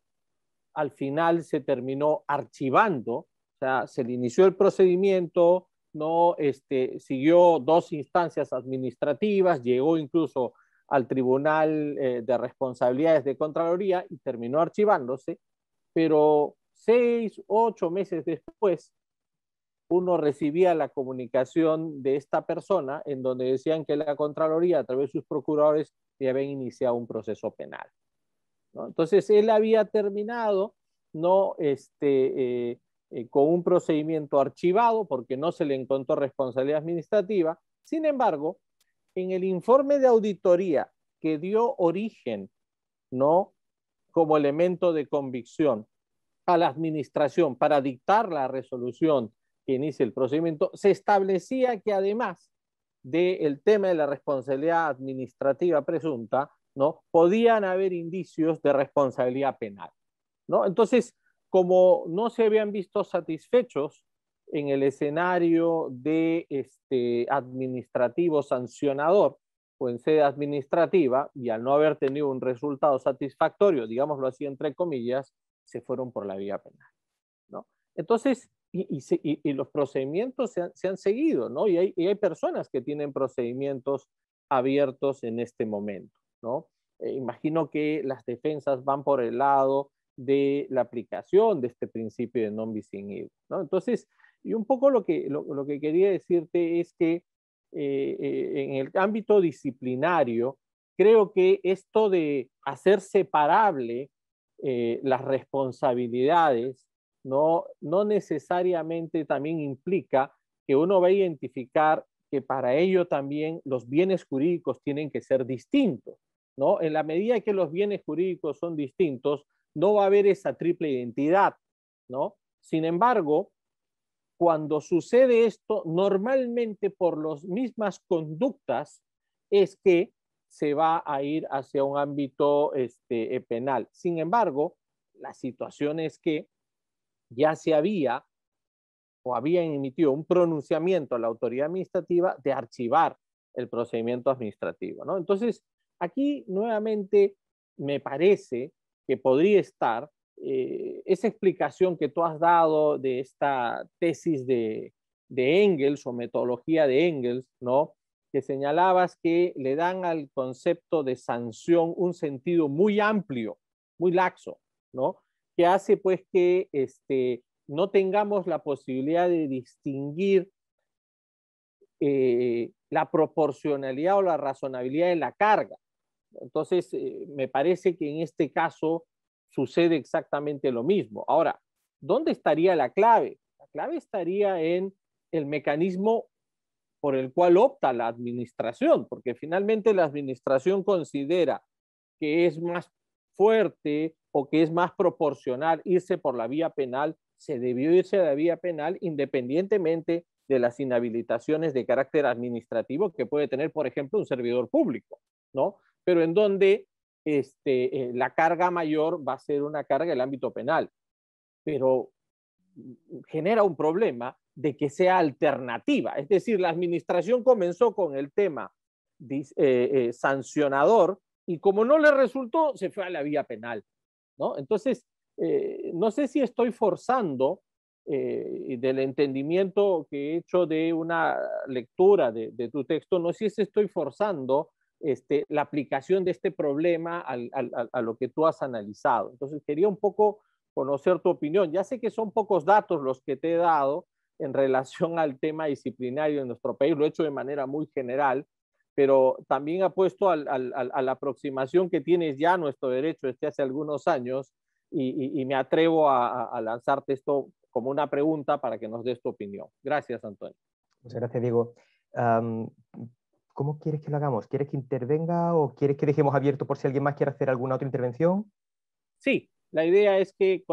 al final se terminó archivando, o sea, se le inició el procedimiento, ¿no? Este, siguió dos instancias administrativas, llegó incluso al Tribunal eh, de Responsabilidades de Contraloría y terminó archivándose, pero seis, ocho meses después, uno recibía la comunicación de esta persona en donde decían que la Contraloría, a través de sus procuradores, ya habían iniciado un proceso penal. Entonces, él había terminado no este, eh, eh, con un procedimiento archivado porque no se le encontró responsabilidad administrativa. Sin embargo, en el informe de auditoría que dio origen, ¿no? Como elemento de convicción a la administración para dictar la resolución que inicia el procedimiento, se establecía que además del tema de la responsabilidad administrativa presunta, ¿no? Podían haber indicios de responsabilidad penal, ¿no? Entonces, como no se habían visto satisfechos en el escenario de este administrativo sancionador o en sede administrativa y al no haber tenido un resultado satisfactorio, digámoslo así entre comillas, se fueron por la vía penal. ¿no? Entonces, y, y, los procedimientos se han, seguido, ¿no? Hay, y hay, personas que tienen procedimientos abiertos en este momento, ¿no? Eh, imagino que las defensas van por el lado de la aplicación de este principio de non bis in ¿no? Entonces, y un poco lo que, lo, que quería decirte es que eh, eh, en el ámbito disciplinario, creo que esto de hacer separable eh, las responsabilidades no, no necesariamente también implica que uno va a identificar que para ello también los bienes jurídicos tienen que ser distintos. ¿no? En la medida que los bienes jurídicos son distintos, no va a haber esa triple identidad. ¿no? Sin embargo, cuando sucede esto, normalmente por las mismas conductas es que se va a ir hacia un ámbito este, eh, penal. Sin embargo, la situación es que ya se había o habían emitido un pronunciamiento a la autoridad administrativa de archivar el procedimiento administrativo. Entonces, aquí nuevamente me parece que podría estar eh, esa explicación que tú has dado de esta tesis de, de, Engels o metodología de Engels, ¿no? que señalabas que le dan al concepto de sanción un sentido muy amplio, muy laxo, ¿no? que hace pues que este, no tengamos la posibilidad de distinguir eh, la proporcionalidad o la razonabilidad de la carga. Entonces, eh, me parece que en este caso sucede exactamente lo mismo. Ahora, ¿dónde estaría la clave? La clave estaría en el mecanismo por el cual opta la administración, porque finalmente la administración considera que es más fuerte o que es más proporcional irse por la vía penal, se debió irse a la vía penal independientemente de las inhabilitaciones de carácter administrativo que puede tener, por ejemplo, un servidor público, ¿no? Pero en donde este, eh, la carga mayor va a ser una carga del ámbito penal, pero genera un problema de que sea alternativa. Es decir, la administración comenzó con el tema eh, eh, sancionador y como no le resultó, se fue a la vía penal. ¿no? Entonces, no sé si estoy forzando del entendimiento que he hecho de una lectura de tu texto, no sé si estoy forzando este, la aplicación de este problema a lo que tú has analizado. Entonces, quería un poco conocer tu opinión. Ya sé que son pocos datos los que te he dado en relación al tema disciplinario en nuestro país, lo he hecho de manera muy general, pero también apuesto al, a la aproximación que tienes ya nuestro derecho desde hace algunos años y, me atrevo a, lanzarte esto como una pregunta para que nos des tu opinión. Gracias, Antonio. Muchas gracias, Diego. ¿cómo quieres que lo hagamos? ¿Quieres que intervenga o quieres que dejemos abierto por si alguien más quiere hacer alguna otra intervención? Sí, la idea es que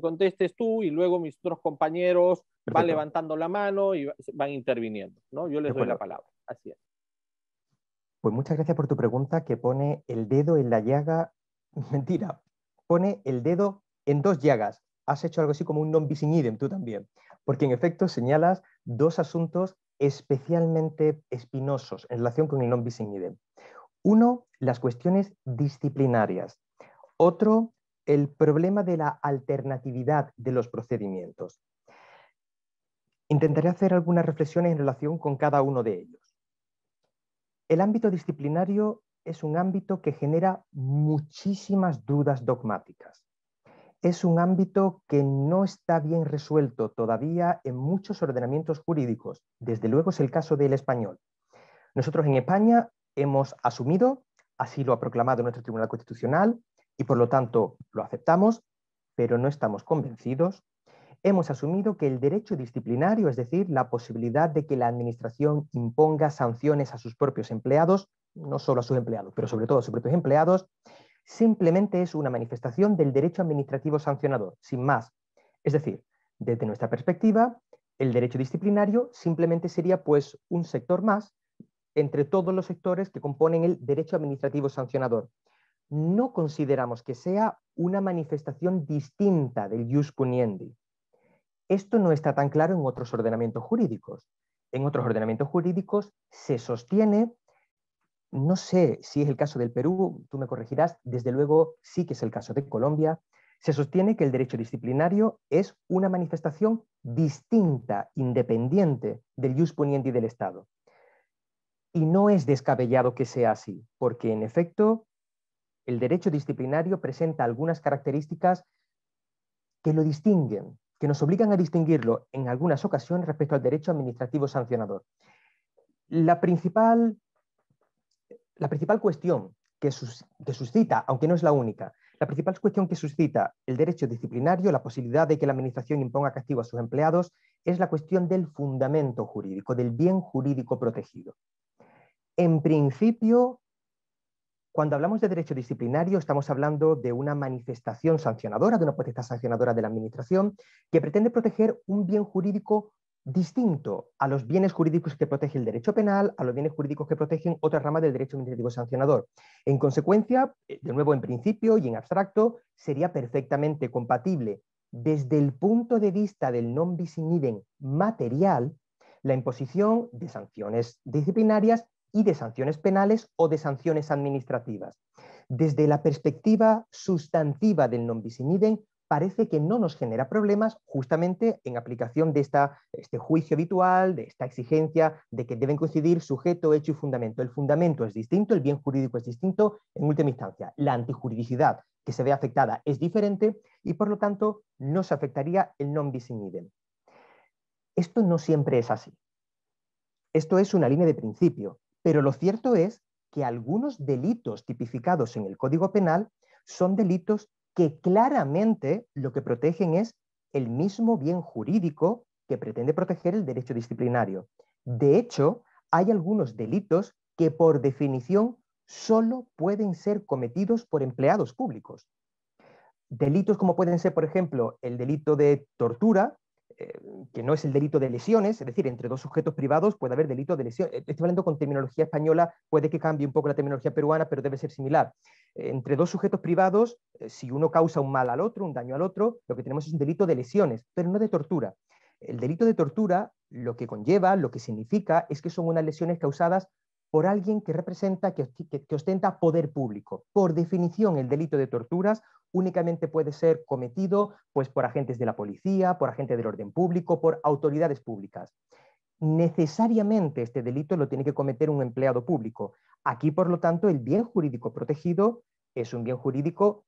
contestes tú y luego mis otros compañeros van levantando la mano y van interviniendo, ¿no? Yo les doy la palabra. Así es. Pues muchas gracias por tu pregunta que pone el dedo en la llaga. Mentira, pone el dedo en dos llagas. Has hecho algo así como un non bisignidem tú también, porque en efecto señalas dos asuntos especialmente espinosos en relación con el non bis Uno, las cuestiones disciplinarias. Otro, el problema de la alternatividad de los procedimientos. Intentaré hacer algunas reflexiones en relación con cada uno de ellos. El ámbito disciplinario es un ámbito que genera muchísimas dudas dogmáticas es un ámbito que no está bien resuelto todavía en muchos ordenamientos jurídicos. Desde luego es el caso del español. Nosotros en España hemos asumido, así lo ha proclamado nuestro Tribunal Constitucional, y por lo tanto lo aceptamos, pero no estamos convencidos. Hemos asumido que el derecho disciplinario, es decir, la posibilidad de que la Administración imponga sanciones a sus propios empleados, no solo a sus empleados, pero sobre todo a sus propios empleados, simplemente es una manifestación del derecho administrativo sancionador, sin más. Es decir, desde nuestra perspectiva, el derecho disciplinario simplemente sería pues un sector más entre todos los sectores que componen el derecho administrativo sancionador. No consideramos que sea una manifestación distinta del jus puniendi. Esto no está tan claro en otros ordenamientos jurídicos. En otros ordenamientos jurídicos se sostiene no sé si es el caso del Perú, tú me corregirás, desde luego sí que es el caso de Colombia, se sostiene que el derecho disciplinario es una manifestación distinta, independiente del jus y del Estado. Y no es descabellado que sea así, porque en efecto el derecho disciplinario presenta algunas características que lo distinguen, que nos obligan a distinguirlo en algunas ocasiones respecto al derecho administrativo sancionador. La principal la principal cuestión que, suscita, aunque no es la única, la principal cuestión que suscita el derecho disciplinario, la posibilidad de que la Administración imponga castigo a sus empleados, es la cuestión del fundamento jurídico, del bien jurídico protegido. En principio, cuando hablamos de derecho disciplinario, estamos hablando de una manifestación sancionadora, de una potestad sancionadora de la Administración, que pretende proteger un bien jurídico distinto a los bienes jurídicos que protege el derecho penal, a los bienes jurídicos que protegen otras ramas del derecho administrativo sancionador. En consecuencia, eh, de nuevo en principio y en abstracto, sería perfectamente compatible desde el punto de vista del non bis in idem material la imposición de sanciones disciplinarias y de sanciones penales o de sanciones administrativas. Desde la perspectiva sustantiva del non bis in idem parece que no nos genera problemas justamente en aplicación de este juicio habitual, de esta exigencia de que deben coincidir sujeto, hecho y fundamento. El fundamento es distinto, el bien jurídico es distinto, en última instancia, la antijuridicidad que se ve afectada es diferente y por lo tanto no se afectaría el non bis in idem. Esto no siempre es así. Esto es una línea de principio, pero lo cierto es que algunos delitos tipificados en el Código Penal son delitos que claramente lo que protegen es el mismo bien jurídico que pretende proteger el derecho disciplinario. De hecho, hay algunos delitos que por definición solo pueden ser cometidos por empleados públicos. Delitos como pueden ser, por ejemplo, el delito de tortura, Em, que no es el delito de lesiones, es decir, entre dos sujetos privados puede haber delito de lesiones. Eh, estoy hablando con terminología española, puede que cambie un poco la terminología peruana, pero debe ser similar. Entre dos sujetos privados, eh, si uno causa un mal al otro, un daño al otro, lo que tenemos es un delito de lesiones, pero no de tortura. El delito de tortura lo que conlleva, lo que significa, es que son unas lesiones causadas por alguien que representa, que, ostenta poder público. Por definición, el delito de torturas únicamente puede ser cometido pues, por agentes de la policía, por agentes del orden público, por autoridades públicas. Necesariamente este delito lo tiene que cometer un empleado público. Aquí, por lo tanto, el bien jurídico protegido es un bien jurídico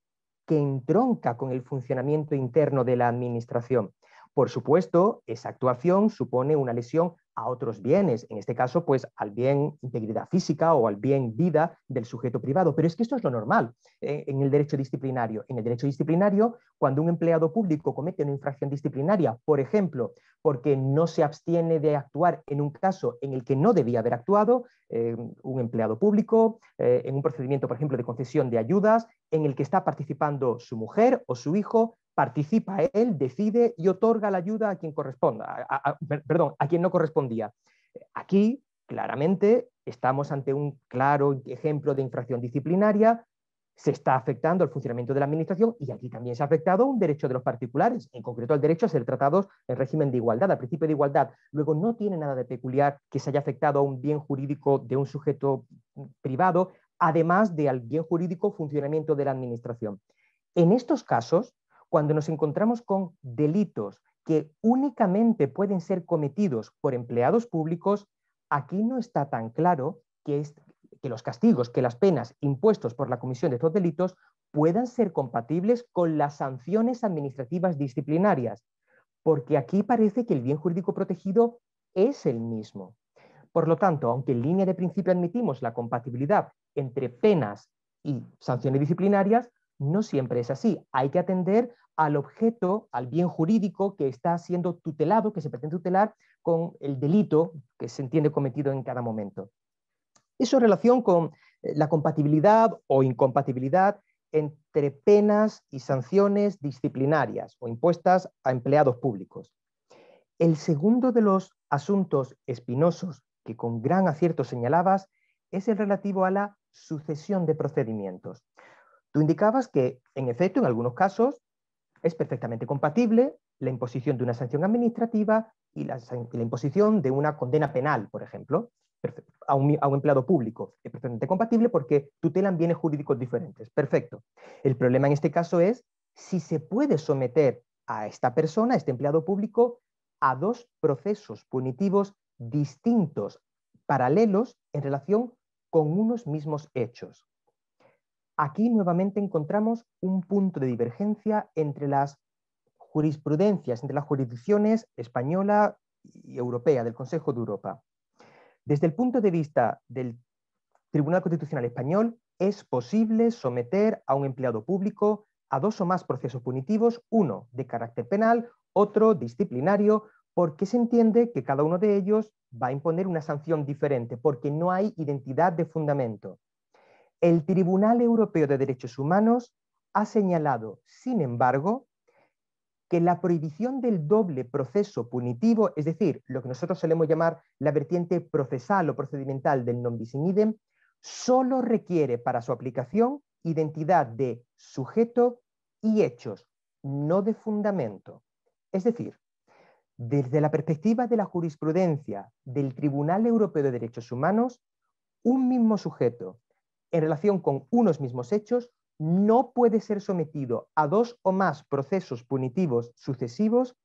que entronca con el funcionamiento interno de la administración. Por supuesto, esa actuación supone una lesión a otros bienes, en este caso pues al bien integridad física o al bien vida del sujeto privado. Pero es que esto es lo normal eh, en el derecho disciplinario. En el derecho disciplinario, cuando un empleado público comete una infracción disciplinaria, por ejemplo, porque no se abstiene de actuar en un caso en el que no debía haber actuado, eh, un empleado público, eh, en un procedimiento, por ejemplo, de concesión de ayudas, en el que está participando su mujer o su hijo, participa él, decide y otorga la ayuda a quien corresponda, perdón, a quien no correspondía. Aquí, claramente, estamos ante un claro ejemplo de infracción disciplinaria, se está afectando el funcionamiento de la administración y aquí también se ha afectado un derecho de los particulares, en concreto el derecho a ser tratados en régimen de igualdad, al principio de igualdad. Luego no tiene nada de peculiar que se haya afectado a un bien jurídico de un sujeto privado, además de al bien jurídico funcionamiento de la administración. En estos casos, cuando nos encontramos con delitos que únicamente pueden ser cometidos por empleados públicos, aquí no está tan claro que, los castigos, que las penas impuestos por la comisión de estos delitos puedan ser compatibles con las sanciones administrativas disciplinarias, porque aquí parece que el bien jurídico protegido es el mismo. Por lo tanto, aunque en línea de principio admitimos la compatibilidad entre penas y sanciones disciplinarias, no siempre es así. Hay que atender al objeto, al bien jurídico que está siendo tutelado, que se pretende tutelar con el delito que se entiende cometido en cada momento. Eso en relación con eh, la compatibilidad o incompatibilidad entre penas y sanciones disciplinarias o impuestas a empleados públicos. El segundo de los asuntos espinosos que con gran acierto señalabas es el relativo a la sucesión de procedimientos. Tú indicabas que, en efecto, en algunos casos es perfectamente compatible la imposición de una sanción administrativa y la, imposición de una condena penal, por ejemplo, a un, a un empleado público. Es perfectamente compatible porque tutelan bienes jurídicos diferentes. Perfecto. El problema en este caso es si se puede someter a esta persona, a este empleado público, a dos procesos punitivos distintos, paralelos, en relación con unos mismos hechos. Aquí nuevamente encontramos un punto de divergencia entre las jurisprudencias, entre las jurisdicciones española y europea del Consejo de Europa. Desde el punto de vista del Tribunal Constitucional Español, es posible someter a un empleado público a dos o más procesos punitivos, uno de carácter penal, otro disciplinario, porque se entiende que cada uno de ellos va a imponer una sanción diferente, porque no hay identidad de fundamento. El Tribunal Europeo de Derechos Humanos ha señalado, sin embargo, que la prohibición del doble proceso punitivo, es decir, lo que nosotros solemos llamar la vertiente procesal o procedimental del non bis in idem, solo requiere para su aplicación identidad de sujeto y hechos, no de fundamento. Es decir, desde la perspectiva de la jurisprudencia del Tribunal Europeo de Derechos Humanos, un mismo sujeto en relación con unos mismos hechos no puede ser sometido a dos o más procesos punitivos sucesivos,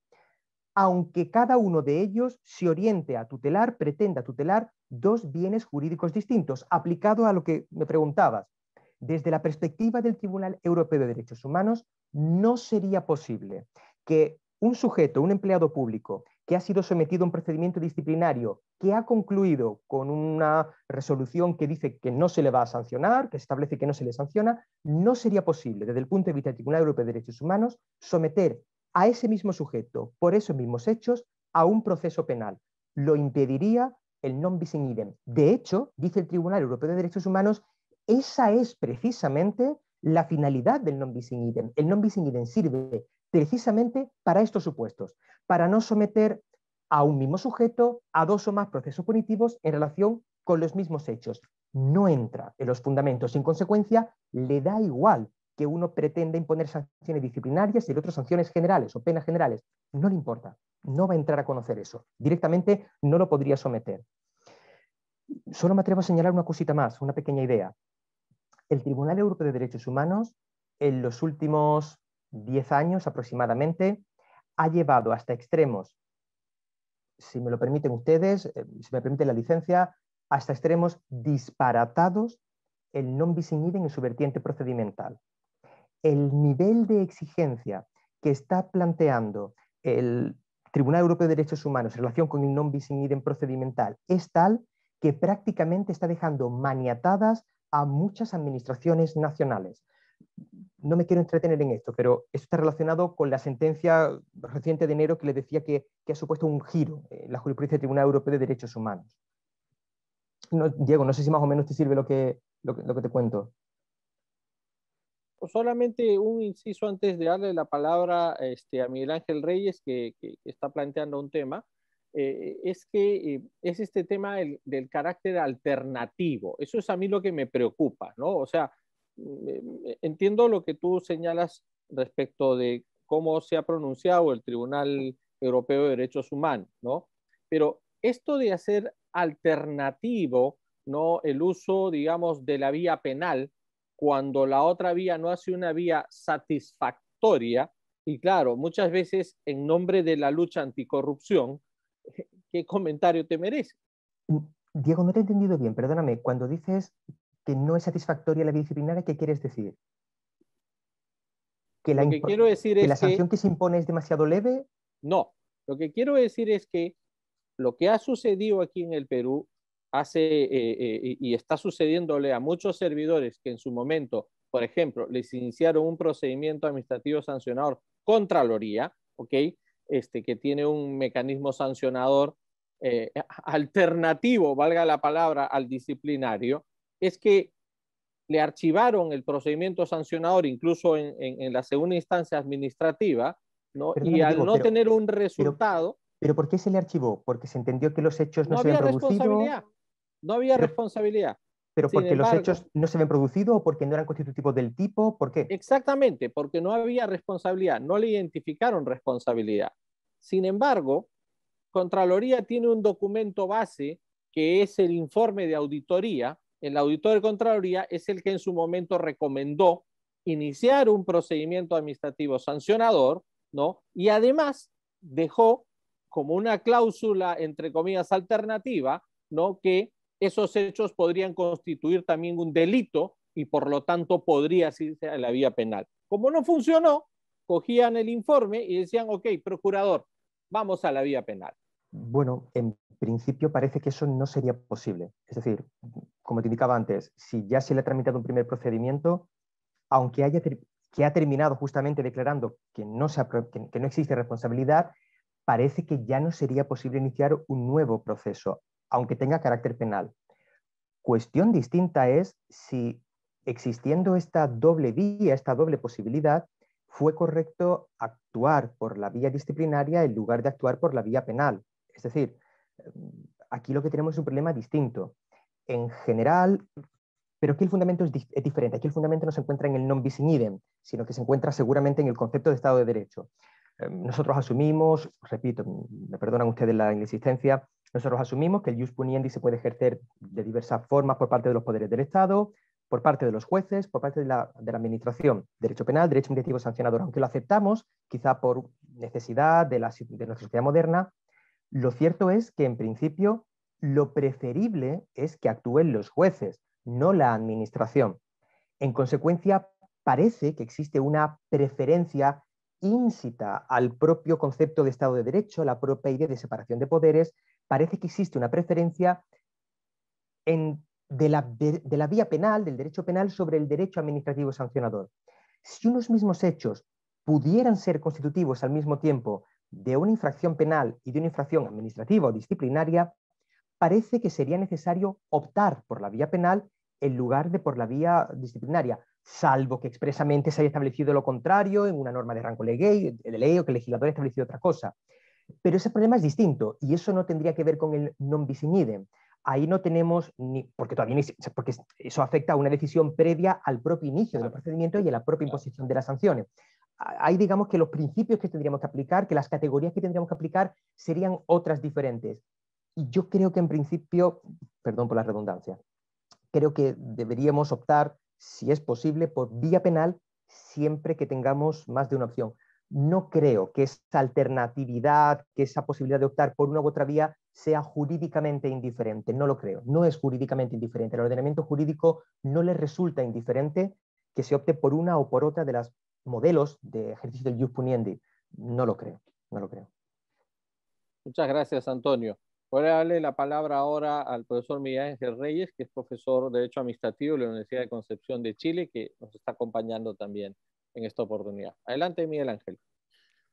aunque cada uno de ellos se oriente a tutelar, pretenda tutelar dos bienes jurídicos distintos, aplicado a lo que me preguntabas. Desde la perspectiva del Tribunal Europeo de Derechos Humanos, no sería posible que un sujeto, un empleado público, que ha sido sometido a un procedimiento disciplinario que ha concluido con una resolución que dice que no se le va a sancionar, que establece que no se le sanciona, no sería posible, desde el punto de vista del Tribunal Europeo de Derechos Humanos, someter a ese mismo sujeto, por esos mismos hechos, a un proceso penal. Lo impediría el non bis in idem. De hecho, dice el Tribunal Europeo de Derechos Humanos, esa es precisamente la finalidad del non bis in idem. El non bis in idem sirve precisamente para estos supuestos, para no someter a un mismo sujeto a dos o más procesos punitivos en relación con los mismos hechos. No entra en los fundamentos. Sin consecuencia, le da igual que uno pretenda imponer sanciones disciplinarias y el otro sanciones generales o penas generales. No le importa. No va a entrar a conocer eso. Directamente no lo podría someter. Solo me atrevo a señalar una cosita más, una pequeña idea. El Tribunal Europeo de Derechos Humanos, en los últimos 10 años aproximadamente, ha llevado hasta extremos, si me lo permiten ustedes, eh, si me permite la licencia, hasta extremos disparatados el non bis idem en su vertiente procedimental. El nivel de exigencia que está planteando el Tribunal Europeo de Derechos Humanos en relación con el non bis idem procedimental es tal que prácticamente está dejando maniatadas a muchas administraciones nacionales no me quiero entretener en esto, pero esto está relacionado con la sentencia reciente de enero que les decía que, ha supuesto un giro en la jurisprudencia del Tribunal Europeo de Derechos Humanos. No, Diego, no sé si más o menos te sirve lo que, lo, que te cuento. Pues solamente un inciso antes de darle la palabra este, a Miguel Ángel Reyes, que, que está planteando un tema. Eh, es que eh, es este tema del, del, carácter alternativo. Eso es a mí lo que me preocupa, ¿no? O sea, eh, eh, entiendo lo que tú señalas respecto de cómo se ha pronunciado el Tribunal Europeo de Derechos Humanos, ¿no? Pero esto de hacer alternativo, ¿no? El uso, digamos, de la vía penal cuando la otra vía no hace una vía satisfactoria, y claro, muchas veces en nombre de la lucha anticorrupción, ¿qué comentario te merece? Mm, Diego, no te he entendido bien, perdóname, cuando dices que no es satisfactoria la disciplinaria, ¿qué quieres decir? ¿Que la, decir sanción que... se impone es demasiado leve? No, lo que quiero decir es que lo que ha sucedido aquí en el Perú hace eh, eh, y está sucediéndole a muchos servidores que en su momento, por ejemplo, les iniciaron un procedimiento administrativo sancionador contra Loría, ¿ok? Este, que tiene un mecanismo sancionador eh, alternativo, valga la palabra, al disciplinario, es que le archivaron el procedimiento sancionador incluso en, en, la segunda instancia administrativa, ¿no? y al no tener un resultado... Pero, ¿por qué se le archivó? ¿Porque se entendió que los hechos no, se habían producido? No había responsabilidad. ¿Pero porque los hechos no se habían producido o porque no eran constitutivos del tipo? ¿Por qué? Exactamente, porque no había responsabilidad, no le identificaron responsabilidad. Sin embargo, Contraloría tiene un documento base que es el informe de auditoría, el auditor de Contraloría es el que en su momento recomendó iniciar un procedimiento administrativo sancionador, ¿no? Y además dejó como una cláusula, entre comillas, alternativa, ¿no? Que esos hechos podrían constituir también un delito y por lo tanto podría irse a la vía penal. Como no funcionó, cogían el informe y decían, ok, procurador, vamos a la vía penal. Bueno, en em, principio parece que eso no sería posible. Es decir, como te indicaba antes, si ya se le ha tramitado un primer procedimiento, aunque haya que ha terminado justamente declarando que no, que no existe responsabilidad, parece que ya no sería posible iniciar un nuevo proceso, aunque tenga carácter penal. Cuestión distinta es si existiendo esta doble vía, esta doble posibilidad, fue correcto actuar por la vía disciplinaria en lugar de actuar por la vía penal. Es decir, Aquí lo que tenemos es un problema distinto. En general, pero aquí el fundamento es, diferente. Aquí el fundamento no se encuentra en el non bis in idem, sino que se encuentra seguramente en el concepto de Estado de Derecho. Em, nosotros asumimos, repito, me perdonan ustedes la insistencia, nosotros asumimos que el jus puniendi se puede ejercer de diversas formas por parte de los poderes del Estado, por parte de los jueces, por parte de la, administración, derecho penal, derecho administrativo sancionador, aunque lo aceptamos quizá por necesidad de, la, de nuestra sociedad moderna, lo cierto es que, en principio, lo preferible es que actúen los jueces, no la administración. En consecuencia, parece que existe una preferencia ínsita al propio concepto de Estado de Derecho, la propia idea de separación de poderes, parece que existe una preferencia de la vía penal, del derecho penal, sobre el derecho administrativo sancionador. Si unos mismos hechos pudieran ser constitutivos al mismo tiempo de una infracción penal y de una infracción administrativa o disciplinaria, parece que sería necesario optar por la vía penal en lugar de por la vía disciplinaria, salvo que expresamente se haya establecido lo contrario en una norma de rango de ley, de ley o que el legislador haya establecido otra cosa. Pero ese problema es distinto y eso no tendría que ver con el non bis in idem. Ahí no tenemos porque todavía ni, porque eso afecta a una decisión previa al propio inicio del procedimiento y a la propia imposición de las sanciones hay, digamos, que los principios que tendríamos que aplicar, que las categorías que tendríamos que aplicar serían otras diferentes. Y yo creo que en principio, perdón por la redundancia, creo que deberíamos optar, si es posible, por vía penal siempre que tengamos más de una opción. No creo que esa alternatividad, que esa posibilidad de optar por una u otra vía sea jurídicamente indiferente. No lo creo. No es jurídicamente indiferente. El ordenamiento jurídico no le resulta indiferente que se opte por una o por otra de las modelos de ejercicio del jus No lo creo, no lo creo. Muchas gracias, Antonio. Voy a darle la palabra ahora al profesor Miguel Ángel Reyes, que es profesor de Derecho Administrativo de la Universidad de Concepción de Chile, que nos está acompañando también en esta oportunidad. Adelante, Miguel Ángel.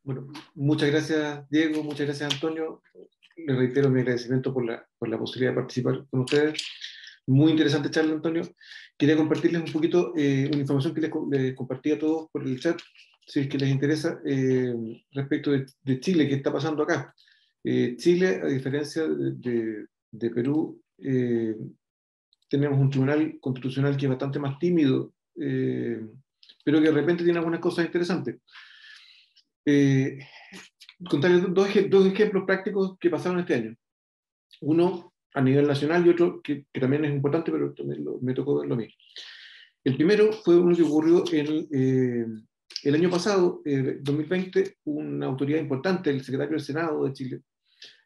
Bueno, muchas gracias, Diego, muchas gracias, Antonio. le reitero mi agradecimiento por la, por la posibilidad de participar con ustedes. Muy interesante charla, Antonio. Quería compartirles un poquito eh, una información que les, compartí a todos por el chat, si es que les interesa, eh, respecto de, Chile, qué está pasando acá. Eh, Chile, a diferencia de, Perú, tenemos un tribunal constitucional que es bastante más tímido, pero que de repente tiene algunas cosas interesantes. contarles dos, dos ejemplos prácticos que pasaron este año. Uno, a nivel nacional y otro que, también es importante, pero me tocó verlo a mí. El primero fue uno que ocurrió el, eh, el año pasado, 2020, eh, una autoridad importante, el secretario del Senado de Chile,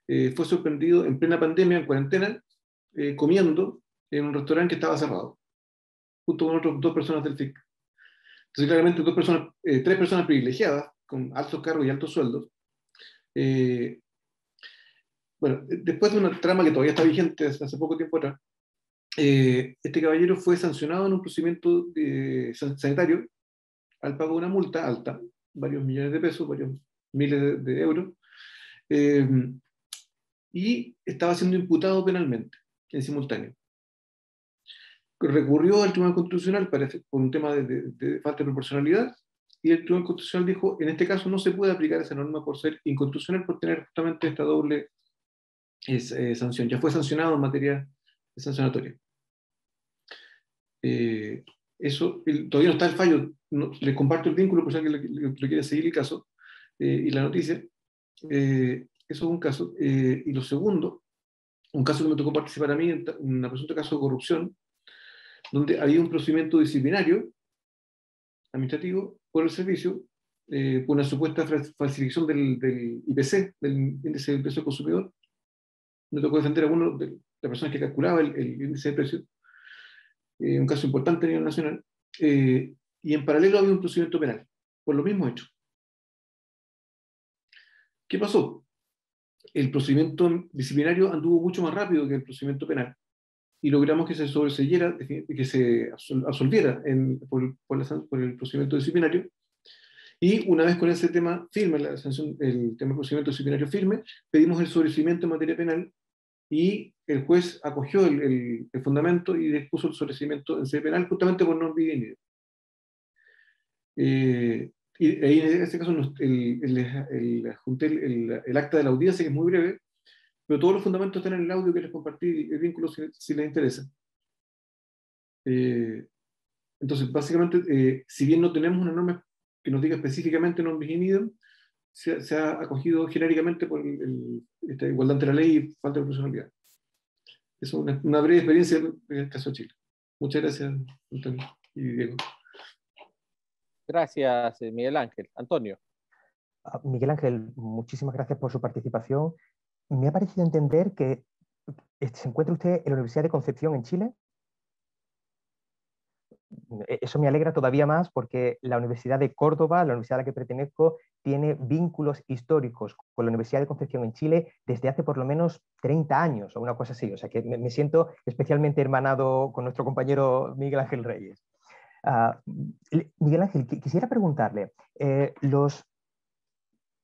eh, fue sorprendido en plena pandemia, en cuarentena, comiendo en un restaurante que estaba cerrado, junto con otras dos personas del FIC. Entonces, claramente, tres personas privilegiadas, con altos cargos y altos sueldos, eh, después de una trama que todavía está vigente desde hace poco tiempo atrás, eh, este caballero fue sancionado en un procedimiento eh, sanitario al pago de una multa alta, varios millones de pesos, varios miles de, euros, y estaba siendo imputado penalmente en simultáneo. Recurrió al Tribunal Constitucional por un tema de, falta de proporcionalidad y el Tribunal Constitucional dijo, en este caso no se puede aplicar esa norma por ser inconstitucional, por tener justamente esta doble es eh, sanción. Ya fue sancionado en materia sancionatoria. Eh, eso, todavía no está el fallo. le les comparto el vínculo por si alguien lo, quiere seguir el caso eh, y la noticia. eso es un caso. y lo segundo, un caso que me tocó participar a mí, en un presunto caso de corrupción, donde había un procedimiento disciplinario administrativo por el servicio por una supuesta falsificación del, del, IPC, del índice del precio del consumidor, me tocó defender a uno de las personas que calculaba el, índice de precios, eh, un caso importante a nivel nacional, eh, y en paralelo había un procedimiento penal, por lo mismo hecho. ¿Qué pasó? El procedimiento disciplinario anduvo mucho más rápido que el procedimiento penal y logramos que se sobreseyera, que se absolviera por, el procedimiento disciplinario. Y una vez con ese tema firme, el tema del procedimiento disciplinario firme, pedimos el sobrecimiento en materia penal y el juez acogió el, el, fundamento y dispuso el sobrecimiento en sede penal justamente por no eh, y, ahí en este caso el, el, acta de la audiencia, que es muy breve, pero todos los fundamentos están en el audio que les compartí, el vínculo si, les interesa. Eh, entonces, básicamente, eh, si bien no tenemos una norma que nos diga específicamente no bis se, ha acogido genéricamente por el, esta igualdad ante la ley y falta de profesionalidad. Es una, una breve experiencia en el caso de Chile. Muchas gracias, Antonio y Diego. Gracias, eh, Miguel Ángel. Antonio. Ah, Miguel Ángel, muchísimas gracias por su participación. Me ha parecido entender que eh, se encuentra usted en la Universidad de Concepción en Chile. E-, eso me alegra todavía más porque la Universidad de Córdoba, la universidad a la que pertenezco, tiene vínculos históricos con la Universidad de Concepción en Chile desde hace por lo menos 30 años o una cosa así. O sea que me siento especialmente hermanado con nuestro compañero Miguel Ángel Reyes. Ah, Miguel Ángel, quisiera preguntarle, eh, los,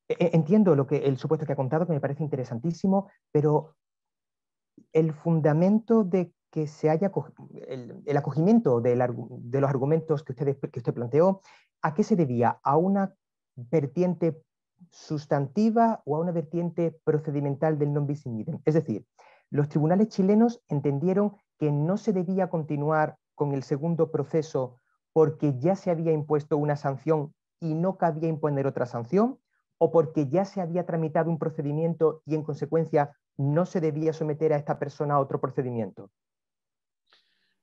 e-, entiendo lo que, el supuesto que ha contado, que me parece interesantísimo, pero el fundamento de que se haya el, acogimiento de los argumentos que usted, que usted planteó, ¿a qué se debía? ¿A una vertiente sustantiva o a una vertiente procedimental del non bis in idem? Es decir, los tribunales chilenos entendieron que no se debía continuar con el segundo proceso porque ya se había impuesto una sanción y no cabía imponer otra sanción, o porque ya se había tramitado un procedimiento y en consecuencia no se debía someter a esta persona a otro procedimiento.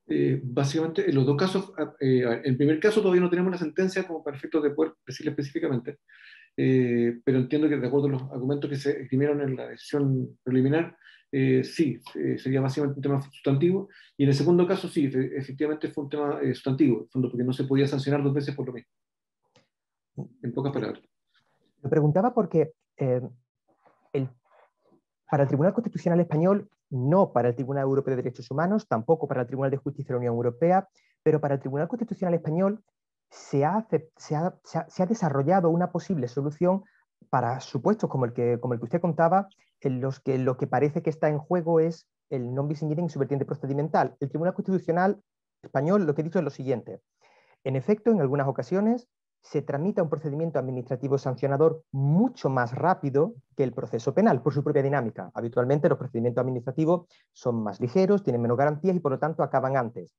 Eh, básicamente, en los dos casos, ah, eh, en el primer caso todavía no tenemos la sentencia como perfecto de poder decirle específicamente, eh, pero entiendo que de acuerdo a los argumentos que se escribieron en la decisión preliminar, sí, sería básicamente un tema sustantivo, y en el segundo caso sí, efectivamente fue un tema sustantivo, porque no se podía sancionar dos veces por lo mismo, en pocas palabras. Me preguntaba porque el, para el Tribunal Constitucional Español no para el Tribunal Europeo de Derechos Humanos, tampoco para el Tribunal de Justicia de la Unión Europea, pero para el Tribunal Constitucional Español se ha, desarrollado una posible solución para supuestos como el que, como el que usted contaba, en los que lo que parece que está en juego es el non-bis en su vertiente procedimental. El Tribunal Constitucional Español lo que ha dicho es lo siguiente. En efecto, en algunas ocasiones, se tramita un procedimiento administrativo sancionador mucho más rápido que el proceso penal por su propia dinámica. Habitualmente los procedimientos administrativos son más ligeros, tienen menos garantías y por lo tanto acaban antes.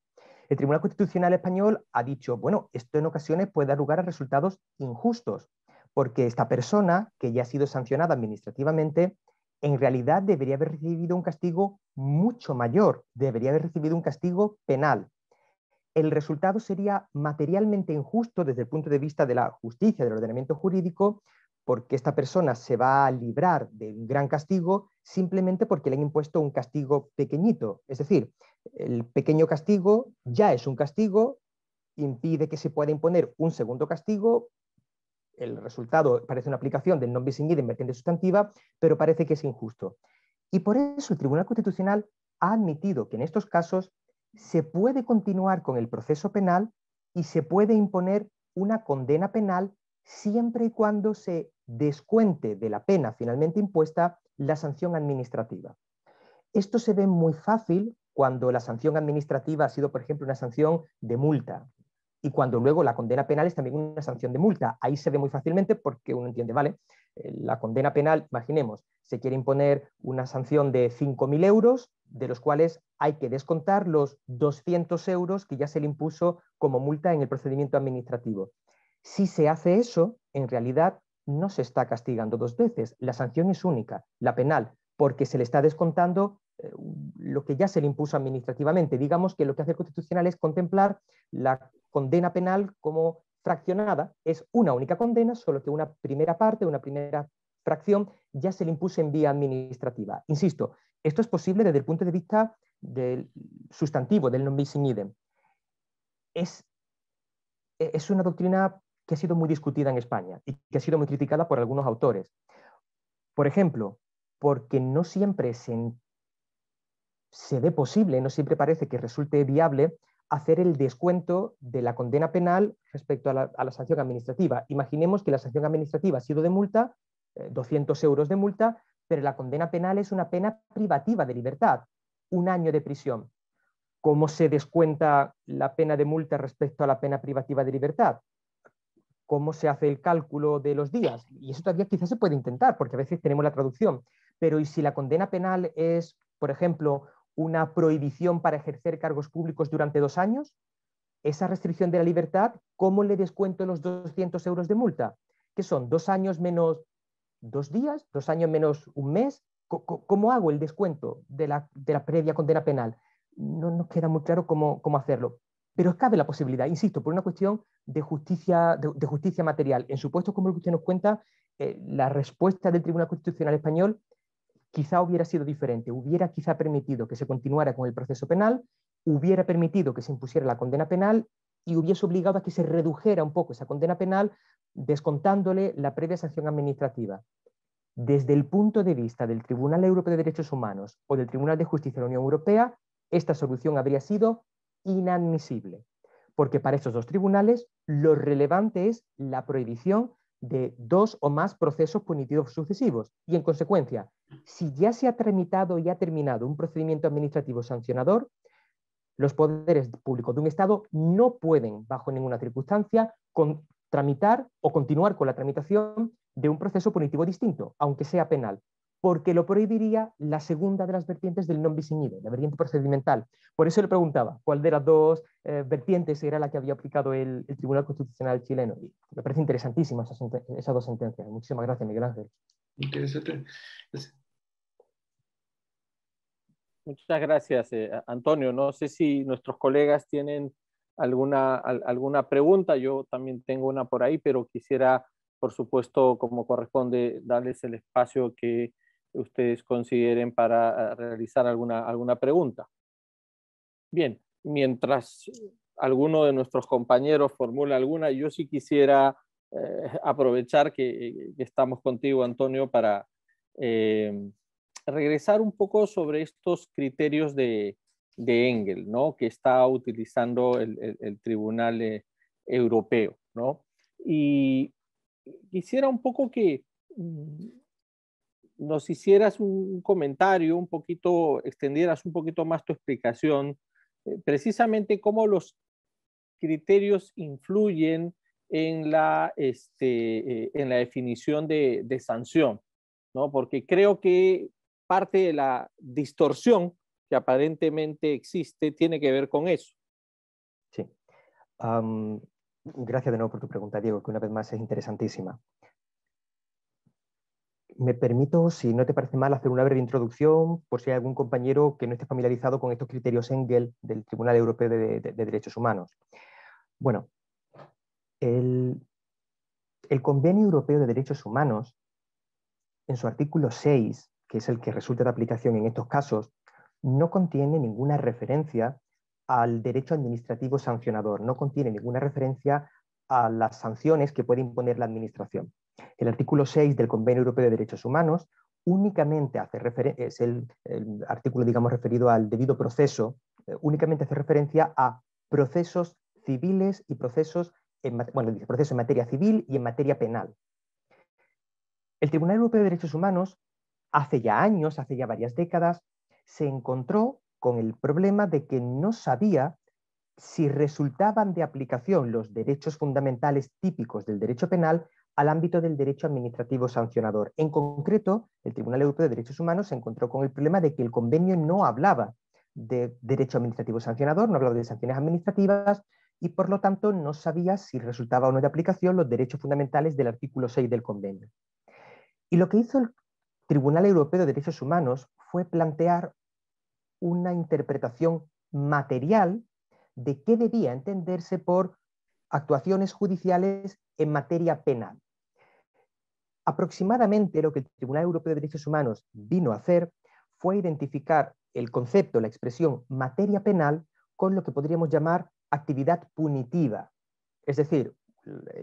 El Tribunal Constitucional Español ha dicho, bueno, esto en ocasiones puede dar lugar a resultados injustos, porque esta persona que ya ha sido sancionada administrativamente, en realidad debería haber recibido un castigo mucho mayor, debería haber recibido un castigo penal el resultado sería materialmente injusto desde el punto de vista de la justicia, del ordenamiento jurídico, porque esta persona se va a librar de un gran castigo simplemente porque le han impuesto un castigo pequeñito. Es decir, el pequeño castigo ya es un castigo, impide que se pueda imponer un segundo castigo. El resultado parece una aplicación del non bis in idem vertiente sustantiva, pero parece que es injusto. Y por eso el Tribunal Constitucional ha admitido que en estos casos se puede continuar con el proceso penal y se puede imponer una condena penal siempre y cuando se descuente de la pena finalmente impuesta la sanción administrativa. Esto se ve muy fácil cuando la sanción administrativa ha sido, por ejemplo, una sanción de multa y cuando luego la condena penal es también una sanción de multa. Ahí se ve muy fácilmente porque uno entiende, vale, eh, la condena penal, imaginemos, se quiere imponer una sanción de 5.000 euros de los cuales hay que descontar los 200 euros que ya se le impuso como multa en el procedimiento administrativo. Si se hace eso, en realidad no se está castigando dos veces, la sanción es única, la penal, porque se le está descontando eh, lo que ya se le impuso administrativamente. Digamos que lo que hace el Constitucional es contemplar la condena penal como fraccionada, es una única condena, solo que una primera parte, una primera fracción ya se le impuso en vía administrativa. Insisto, esto es posible desde el punto de vista del sustantivo, del non bis idem. E, es, una doctrina que ha sido muy discutida en España y que ha sido muy criticada por algunos autores. Por ejemplo, porque no siempre se, ve posible, no siempre parece que resulte viable hacer el descuento de la condena penal respecto a la, a la, sanción administrativa. Imaginemos que la sanción administrativa ha sido de multa, 200 eh, euros de multa, pero la condena penal es una pena privativa de libertad, un año de prisión. ¿Cómo se descuenta la pena de multa respecto a la pena privativa de libertad? ¿Cómo se hace el cálculo de los días? Y eso todavía quizás se puede intentar, porque a veces tenemos la traducción. Pero ¿y si la condena penal es, por ejemplo, una prohibición para ejercer cargos públicos durante dos años? Esa restricción de la libertad, ¿cómo le descuento los 200 euros de multa? que son dos años menos dos días, dos años menos un mes, ¿cómo hago el descuento de la, de la previa condena penal? No nos queda muy claro cómo, cómo, hacerlo. Pero cabe la posibilidad, insisto, por una cuestión de justicia, de, justicia material. En supuestos como el que usted nos cuenta, eh, la respuesta del Tribunal Constitucional Español quizá hubiera sido diferente, hubiera quizá permitido que se continuara con el proceso penal, hubiera permitido que se impusiera la condena penal y hubiese obligado a que se redujera un poco esa condena penal descontándole la previa sanción administrativa. Desde el punto de vista del Tribunal Europeo de Derechos Humanos o del Tribunal de Justicia de la Unión Europea, esta solución habría sido inadmisible, porque para estos dos tribunales lo relevante es la prohibición de dos o más procesos punitivos sucesivos. Y en consecuencia, si ya se ha tramitado y ha terminado un procedimiento administrativo sancionador, los poderes públicos de un Estado no pueden, bajo ninguna circunstancia, tramitar o continuar con la tramitación de un proceso punitivo distinto, aunque sea penal, porque lo prohibiría la segunda de las vertientes del non bis la vertiente procedimental. Por eso le preguntaba cuál de las dos eh, vertientes era la que había aplicado el, Tribunal Constitucional chileno. me parece interesantísima esas, dos sentencias. Muchísimas gracias, Miguel Ángel. Interesante. Muchas gracias, eh, Antonio. No sé si nuestros colegas tienen alguna, alguna pregunta. Yo también tengo una por ahí, pero quisiera, por supuesto, como corresponde, darles el espacio que ustedes consideren para eh, realizar alguna, alguna pregunta. Bien, mientras alguno de nuestros compañeros formula alguna, yo sí quisiera eh, aprovechar que, estamos contigo, Antonio, para regresar un poco sobre estos criterios de, de Engel, ¿no? que está utilizando el, Tribunal eh, Europeo. ¿no? Y quisiera un poco que mm, nos hicieras un comentario, un poquito, extendieras un poquito más tu explicación, eh, precisamente cómo los criterios influyen en la, este, eh, en la definición de, de sanción, ¿no? Porque creo que parte de la distorsión que aparentemente existe tiene que ver con eso. Sí. gracias de nuevo por tu pregunta, Diego, que una vez más es interesantísima. Me permito, si no te parece mal, hacer una breve introducción por si hay algún compañero que no esté familiarizado con estos criterios Engel del Tribunal Europeo de, Derechos Humanos. Bueno, el, el Convenio Europeo de Derechos Humanos, en su artículo 6, que es el que resulta de aplicación en estos casos, no contiene ninguna referencia al derecho administrativo sancionador, no contiene ninguna referencia a las sanciones que puede imponer la Administración. El artículo 6 del Convenio Europeo de Derechos Humanos únicamente hace referencia, es el, artículo, digamos, referido al debido proceso, eh, únicamente hace referencia a procesos civiles y procesos en, bueno, procesos en materia civil y en materia penal. El Tribunal Europeo de Derechos Humanos hace ya años, hace ya varias décadas, se encontró con el problema de que no sabía si resultaban de aplicación los derechos fundamentales típicos del derecho penal al ámbito del derecho administrativo sancionador. En concreto, el Tribunal Europeo de Derechos Humanos se encontró con el problema de que el convenio no hablaba de derecho administrativo sancionador, no hablaba de sanciones administrativas y por lo tanto no sabía si resultaba o no de aplicación los derechos fundamentales del artículo 6 del convenio. Y lo que hizo el Tribunal Europeo de Derechos Humanos fue plantear una interpretación material de qué debía entenderse por actuaciones judiciales en materia penal. Aproximadamente lo que el Tribunal Europeo de Derechos Humanos vino a hacer fue identificar el concepto, la expresión materia penal con lo que podríamos llamar actividad punitiva, es decir,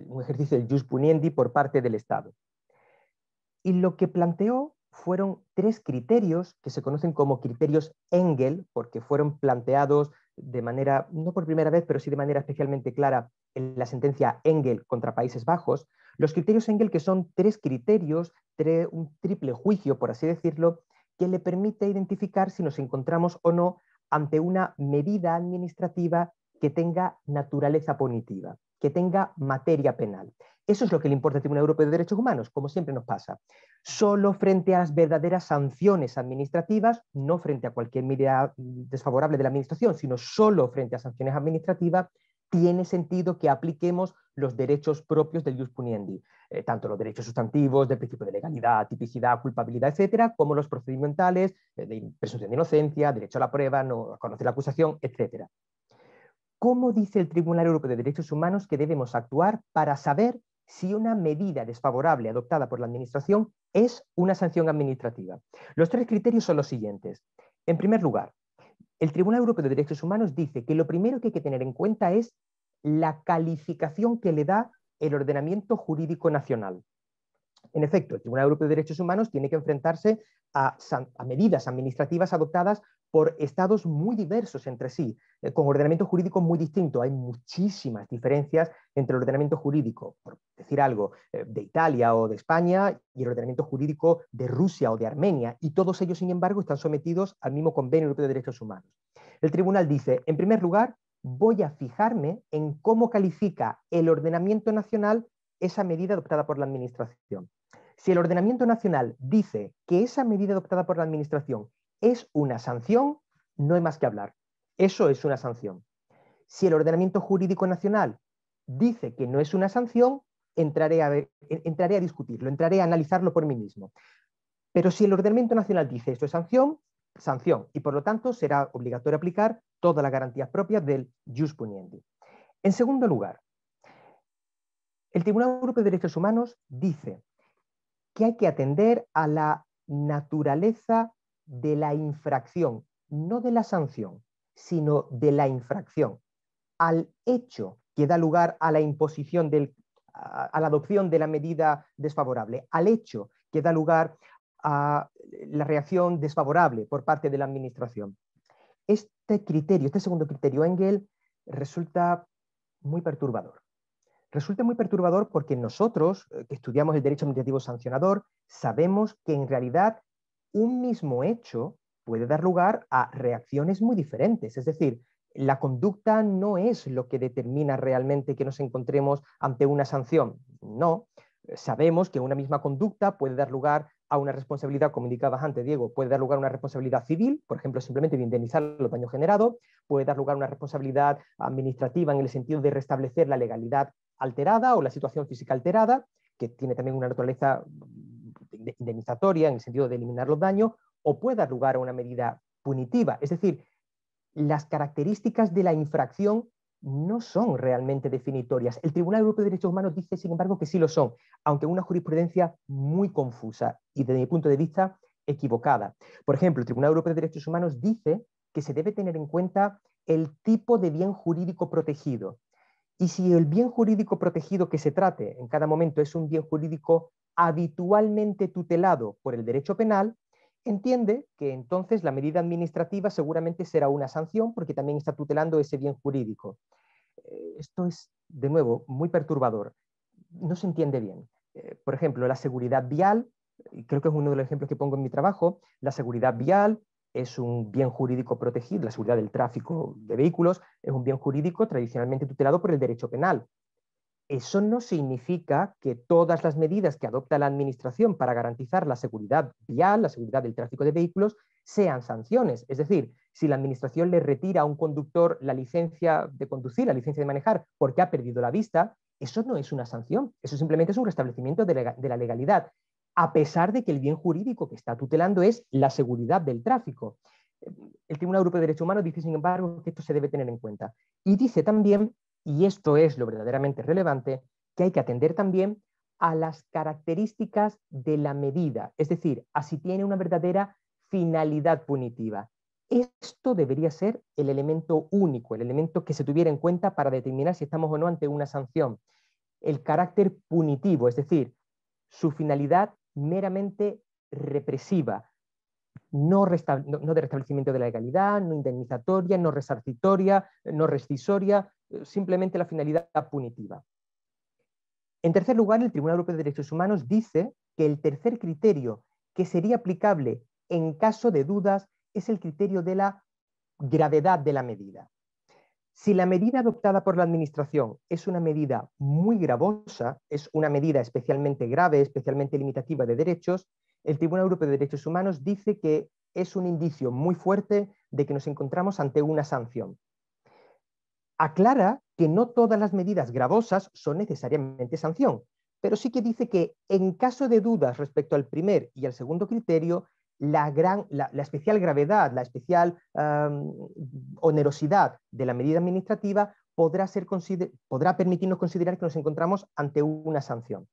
un ejercicio del jus puniendi por parte del Estado. Y lo que planteó fueron tres criterios que se conocen como criterios Engel, porque fueron planteados de manera, no por primera vez, pero sí de manera especialmente clara en la sentencia Engel contra Países Bajos. Los criterios Engel, que son tres criterios, un triple juicio, por así decirlo, que le permite identificar si nos encontramos o no ante una medida administrativa que tenga naturaleza punitiva que tenga materia penal. Eso es lo que le importa al Tribunal Europeo de Derechos Humanos, como siempre nos pasa. Solo frente a las verdaderas sanciones administrativas, no frente a cualquier medida desfavorable de la Administración, sino solo frente a sanciones administrativas, tiene sentido que apliquemos los derechos propios del jus puniendi, eh, tanto los derechos sustantivos del principio de legalidad, tipicidad, culpabilidad, etcétera, como los procedimentales eh, de presunción de inocencia, derecho a la prueba, no a conocer la acusación, etcétera. ¿Cómo dice el Tribunal Europeo de Derechos Humanos que debemos actuar para saber si una medida desfavorable adoptada por la Administración es una sanción administrativa? Los tres criterios son los siguientes. En primer lugar, el Tribunal Europeo de Derechos Humanos dice que lo primero que hay que tener en cuenta es la calificación que le da el ordenamiento jurídico nacional. En efecto, el Tribunal Europeo de Derechos Humanos tiene que enfrentarse a, medidas administrativas adoptadas por estados muy diversos entre sí, eh, con ordenamiento jurídico muy distinto. Hay muchísimas diferencias entre el ordenamiento jurídico, por decir algo, eh, de Italia o de España y el ordenamiento jurídico de Rusia o de Armenia. Y todos ellos, sin embargo, están sometidos al mismo Convenio Europeo de Derechos Humanos. El tribunal dice, en primer lugar, voy a fijarme en cómo califica el ordenamiento nacional esa medida adoptada por la Administración. Si el ordenamiento nacional dice que esa medida adoptada por la Administración es una sanción, no hay más que hablar. Eso es una sanción. Si el ordenamiento jurídico nacional dice que no es una sanción, entraré a, entraré a discutirlo, entraré a analizarlo por mí mismo. Pero si el ordenamiento nacional dice esto es sanción, sanción, y por lo tanto será obligatorio aplicar todas las garantías propias del jus puniendi. En segundo lugar, el Tribunal Europeo de Derechos Humanos dice que hay que atender a la naturaleza de la infracción, no de la sanción, sino de la infracción, al hecho que da lugar a la imposición a, la adopción de la medida desfavorable, al hecho que da lugar a la reacción desfavorable por parte de la administración. Este criterio, este segundo criterio Engel, resulta muy perturbador. Resulta muy perturbador porque nosotros, eh, que estudiamos el derecho administrativo sancionador, sabemos que en realidad un mismo hecho puede dar lugar a reacciones muy diferentes. Es decir, la conducta no es lo que determina realmente que nos encontremos ante una sanción. No, sabemos que una misma conducta puede dar lugar a una responsabilidad, como indicaba antes, Diego, puede dar lugar a una responsabilidad civil, por ejemplo, simplemente de indemnizar los daños generados, puede dar lugar a una responsabilidad administrativa en el sentido de restablecer la legalidad alterada o la situación física alterada, que tiene también una naturaleza indemnizatoria en el sentido de eliminar los daños o puede dar lugar a una medida punitiva. Es decir, las características de la infracción no son realmente definitorias. El Tribunal Europeo de Derechos Humanos dice, sin embargo, que sí lo son, aunque una jurisprudencia muy confusa y desde mi punto de vista equivocada. Por ejemplo, el Tribunal Europeo de Derechos Humanos dice que se debe tener en cuenta el tipo de bien jurídico protegido. Y si el bien jurídico protegido que se trate en cada momento es un bien jurídico habitualmente tutelado por el derecho penal, entiende que entonces la medida administrativa seguramente será una sanción porque también está tutelando ese bien jurídico. Eh, esto es, de nuevo, muy perturbador. No se entiende bien. Eh, por ejemplo, la seguridad vial, creo que es uno de los ejemplos que pongo en mi trabajo, la seguridad vial es un bien jurídico protegido, la seguridad del tráfico de vehículos es un bien jurídico tradicionalmente tutelado por el derecho penal eso no significa que todas las medidas que adopta la Administración para garantizar la seguridad vial, la seguridad del tráfico de vehículos, sean sanciones. Es decir, si la Administración le retira a un conductor la licencia de conducir, la licencia de manejar, porque ha perdido la vista, eso no es una sanción, eso simplemente es un restablecimiento de la legalidad, a pesar de que el bien jurídico que está tutelando es la seguridad del tráfico. El Tribunal Europeo de Derechos Humanos dice, sin embargo, que esto se debe tener en cuenta. Y dice también y esto es lo verdaderamente relevante, que hay que atender también a las características de la medida, es decir, a si tiene una verdadera finalidad punitiva. Esto debería ser el elemento único, el elemento que se tuviera en cuenta para determinar si estamos o no ante una sanción. El carácter punitivo, es decir, su finalidad meramente represiva, no, de restablecimiento de la legalidad, no indemnizatoria, no resarcitoria, eh, no rescisoria, eh, simplemente la finalidad punitiva. En tercer lugar, el Tribunal Europeo de Derechos Humanos dice que el tercer criterio que sería aplicable en caso de dudas es el criterio de la gravedad de la medida. Si la medida adoptada por la Administración es una medida muy gravosa, es una medida especialmente grave, especialmente limitativa de derechos, el Tribunal Europeo de Derechos Humanos dice que es un indicio muy fuerte de que nos encontramos ante una sanción. Aclara que no todas las medidas gravosas son necesariamente sanción, pero sí que dice que en caso de dudas respecto al primer y al segundo criterio, la, especial gravedad, la especial onerosidad de la medida administrativa podrá permitirnos considerar que nos encontramos ante una sanción.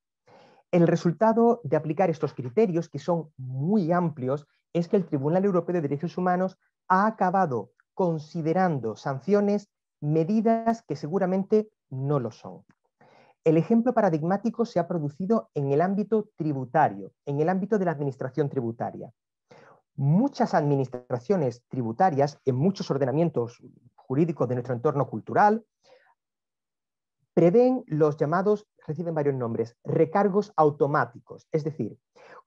El resultado de aplicar estos criterios, que son muy amplios, es que el Tribunal Europeo de Derechos Humanos ha acabado considerando sanciones medidas que seguramente no lo son. El ejemplo paradigmático se ha producido en el ámbito tributario, en el ámbito de la administración tributaria. Muchas administraciones tributarias, en muchos ordenamientos jurídicos de nuestro entorno cultural, prevén los llamados, reciben varios nombres, recargos automáticos. Es decir,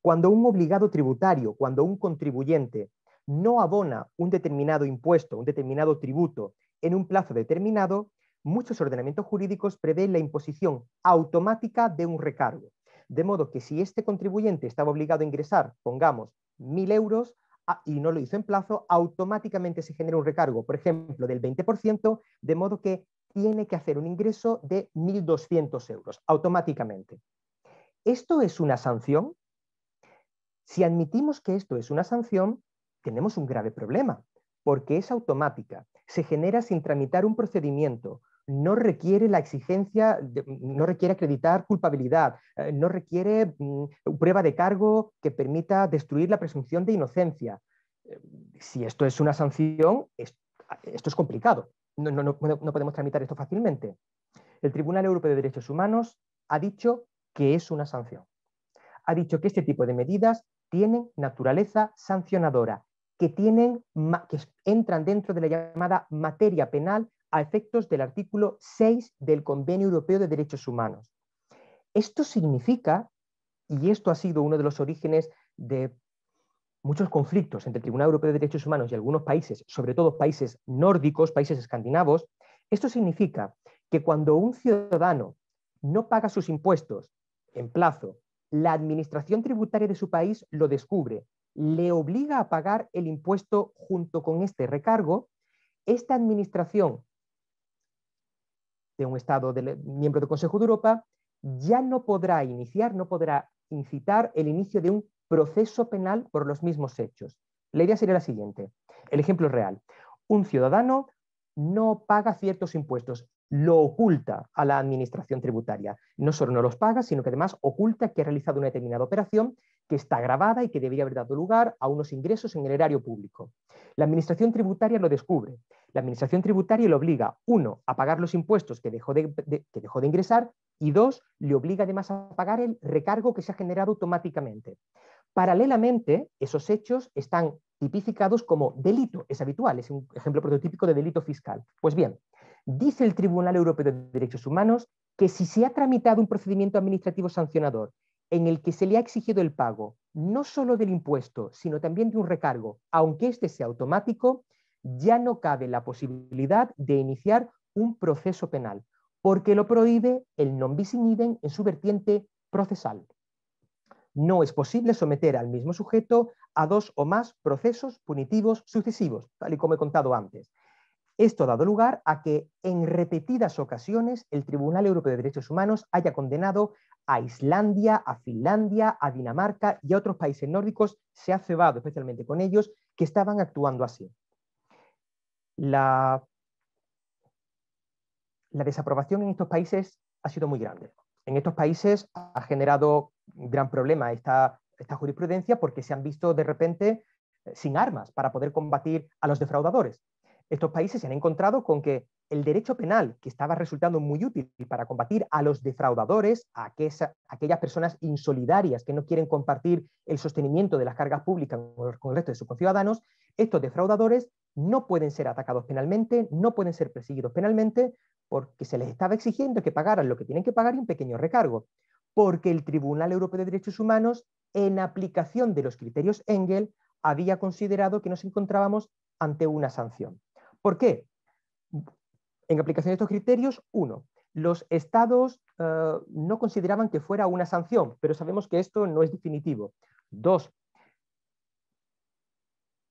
cuando un obligado tributario, cuando un contribuyente no abona un determinado impuesto, un determinado tributo en un plazo determinado, muchos ordenamientos jurídicos prevén la imposición automática de un recargo. De modo que si este contribuyente estaba obligado a ingresar, pongamos, mil euros ah, y no lo hizo en plazo, automáticamente se genera un recargo, por ejemplo, del 20%, de modo que tiene que hacer un ingreso de 1.200 euros automáticamente. ¿Esto es una sanción? Si admitimos que esto es una sanción, tenemos un grave problema, porque es automática, se genera sin tramitar un procedimiento, no requiere la exigencia, no requiere acreditar culpabilidad, eh, no requiere mm, prueba de cargo que permita destruir la presunción de inocencia. Eh, si esto es una sanción, esto es complicado no, podemos tramitar esto fácilmente. El Tribunal Europeo de Derechos Humanos ha dicho que es una sanción. Ha dicho que este tipo de medidas tienen naturaleza sancionadora, que entran dentro de la llamada materia penal a efectos del artículo 6 del Convenio Europeo de Derechos Humanos. Esto significa, y esto ha sido uno de los orígenes de muchos conflictos entre el Tribunal Europeo de Derechos Humanos y algunos países, sobre todo países nórdicos, países escandinavos, esto significa que cuando un ciudadano no paga sus impuestos en plazo, la administración tributaria de su país lo descubre, le obliga a pagar el impuesto junto con este recargo, esta administración de un Estado miembro del Consejo de Europa ya no podrá iniciar, no podrá incitar el inicio de un proceso penal por los mismos hechos. La idea sería la siguiente. El ejemplo es real. Un ciudadano no paga ciertos impuestos, lo oculta a la administración tributaria. No solo no los paga, sino que además oculta que ha realizado una determinada operación que está grabada y que debería haber dado lugar a unos ingresos en el erario público. La administración tributaria lo descubre. La administración tributaria le obliga, uno, a pagar los impuestos que dejó que dejó de ingresar y dos, le obliga además a pagar el recargo que se ha generado automáticamente. Paralelamente, esos hechos están tipificados como delito, es habitual, es un ejemplo prototípico de delito fiscal. Pues bien, dice el Tribunal Europeo de Derechos Humanos que si se ha tramitado un procedimiento administrativo sancionador en el que se le ha exigido el pago no solo del impuesto, sino también de un recargo, aunque éste sea automático, ya no cabe la posibilidad de iniciar un proceso penal, porque lo prohíbe el non bis in idem en su vertiente procesal no es posible someter al mismo sujeto a dos o más procesos punitivos sucesivos, tal y como he contado antes. Esto ha dado lugar a que en repetidas ocasiones el Tribunal Europeo de Derechos Humanos haya condenado a Islandia, a Finlandia, a Dinamarca y a otros países nórdicos, se ha cebado especialmente con ellos, que estaban actuando así. La, la desaprobación en estos países ha sido muy grande en estos países ha generado gran problema esta, jurisprudencia porque se han visto de repente eh, sin armas para poder combatir a los defraudadores. Estos países se han encontrado con que el derecho penal, que estaba resultando muy útil para combatir a los defraudadores, a, aquellas personas insolidarias que no quieren compartir el sostenimiento de las cargas públicas con el resto de sus conciudadanos, estos defraudadores no pueden ser atacados penalmente, no pueden ser perseguidos penalmente, porque se les estaba exigiendo que pagaran lo que tienen que pagar y un pequeño recargo, porque el Tribunal Europeo de Derechos Humanos, en aplicación de los criterios Engel, había considerado que nos encontrábamos ante una sanción. ¿Por qué? En aplicación de estos criterios, uno, los estados eh, no consideraban que fuera una sanción, pero sabemos que esto no es definitivo. Dos,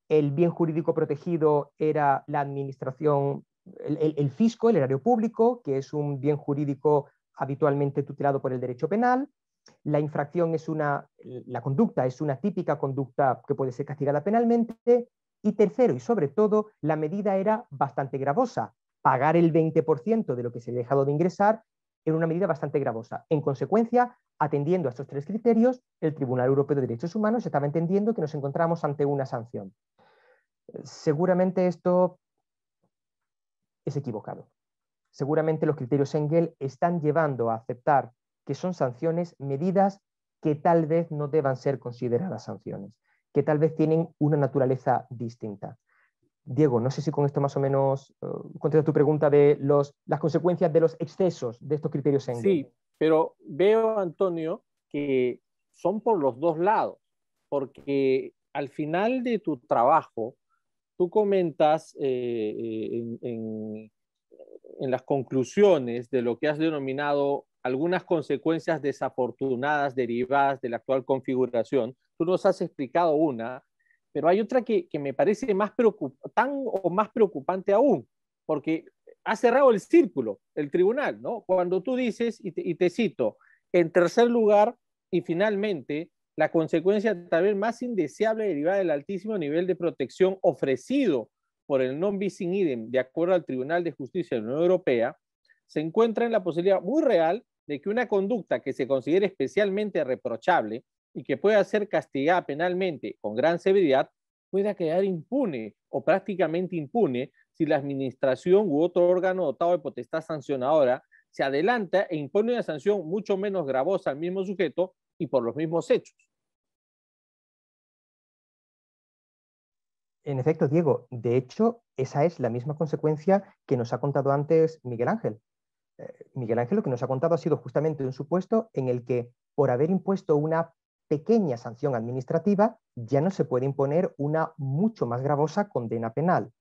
el bien jurídico protegido era la administración el, fisco, el erario público, que es un bien jurídico habitualmente tutelado por el derecho penal. La infracción es una, la conducta es una típica conducta que puede ser castigada penalmente. Y tercero, y sobre todo, la medida era bastante gravosa. Pagar el 20% de lo que se había dejado de ingresar era una medida bastante gravosa. En consecuencia, atendiendo a estos tres criterios, el Tribunal Europeo de Derechos Humanos estaba entendiendo que nos encontramos ante una sanción. Seguramente esto es equivocado. Seguramente los criterios Engel están llevando a aceptar que son sanciones medidas que tal vez no deban ser consideradas sanciones, que tal vez tienen una naturaleza distinta. Diego, no sé si con esto más o menos eh, contestas tu pregunta de los, las consecuencias de los excesos de estos criterios Engel. Sí, pero veo, Antonio, que son por los dos lados, porque al final de tu trabajo, tú comentas eh, eh, en, las conclusiones de lo que has denominado algunas consecuencias desafortunadas derivadas de la actual configuración. Tú nos has explicado una, pero hay otra que, me parece más tan o más preocupante aún, porque ha cerrado el círculo, el tribunal, ¿no? Cuando tú dices, y y te cito, en tercer lugar y finalmente, la consecuencia tal vez más indeseable derivada del altísimo nivel de protección ofrecido por el non bis in idem de acuerdo al Tribunal de Justicia de la Unión Europea, se encuentra en la posibilidad muy real de que una conducta que se considere especialmente reprochable y que pueda ser castigada penalmente con gran severidad pueda quedar impune o prácticamente impune si la administración u otro órgano dotado de potestad sancionadora se adelanta e impone una sanción mucho menos gravosa al mismo sujeto y por los mismos hechos. En efecto, Diego, de hecho, esa es la misma consecuencia que nos ha contado antes Miguel Ángel. Eh, Miguel Ángel lo que nos ha contado ha sido justamente un supuesto en el que por haber impuesto una pequeña sanción administrativa ya no se puede imponer una mucho más gravosa condena penal.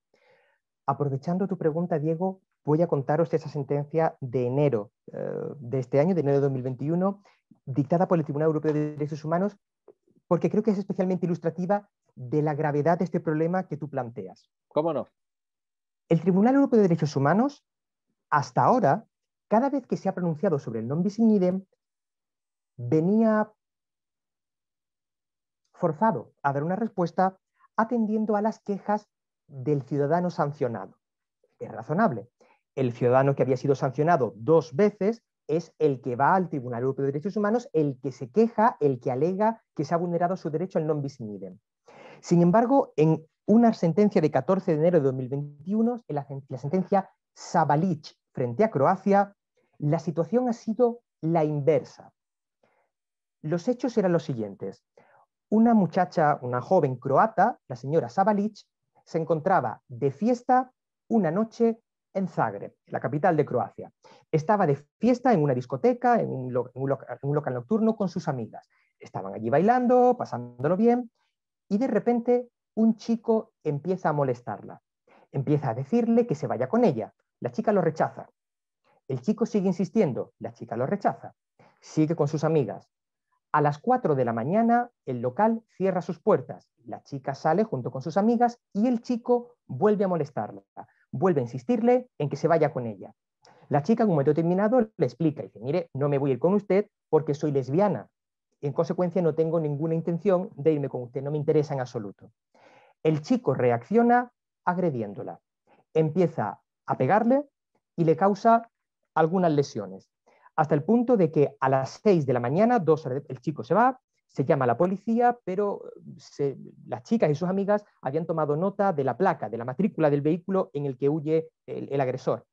Aprovechando tu pregunta, Diego, voy a contaros esa sentencia de enero eh, de este año, de enero de 2021, dictada por el Tribunal Europeo de Derechos Humanos, porque creo que es especialmente ilustrativa de la gravedad de este problema que tú planteas. ¿Cómo no? El Tribunal Europeo de Derechos Humanos, hasta ahora, cada vez que se ha pronunciado sobre el non bis in idem, venía forzado a dar una respuesta atendiendo a las quejas del ciudadano sancionado. Es razonable. El ciudadano que había sido sancionado dos veces es el que va al Tribunal Europeo de Derechos Humanos, el que se queja, el que alega que se ha vulnerado su derecho al non bis in idem. Sin embargo, en una sentencia de 14 de enero de 2021, en la, sentencia Sabalic frente a Croacia, la situación ha sido la inversa. Los hechos eran los siguientes. Una muchacha, una joven croata, la señora Sabalic, se encontraba de fiesta una noche en Zagreb, la capital de Croacia. Estaba de fiesta en una discoteca, en un local nocturno con sus amigas. Estaban allí bailando, pasándolo bien, y de repente un chico empieza a molestarla. Empieza a decirle que se vaya con ella. La chica lo rechaza. El chico sigue insistiendo. La chica lo rechaza. Sigue con sus amigas. A las 4 de la mañana el local cierra sus puertas. La chica sale junto con sus amigas y el chico vuelve a molestarla. Vuelve a insistirle en que se vaya con ella. La chica, en un momento le explica, y dice, mire, no me voy a ir con usted porque soy lesbiana en consecuencia no tengo ninguna intención de irme con usted, no me interesa en absoluto. El chico reacciona agrediéndola, empieza a pegarle y le causa algunas lesiones, hasta el punto de que a las 6 de la mañana, dos el chico se va, se llama a la policía, pero eh, las chicas y sus amigas habían tomado nota de la placa, de la matrícula del vehículo en el que huye el, agresor.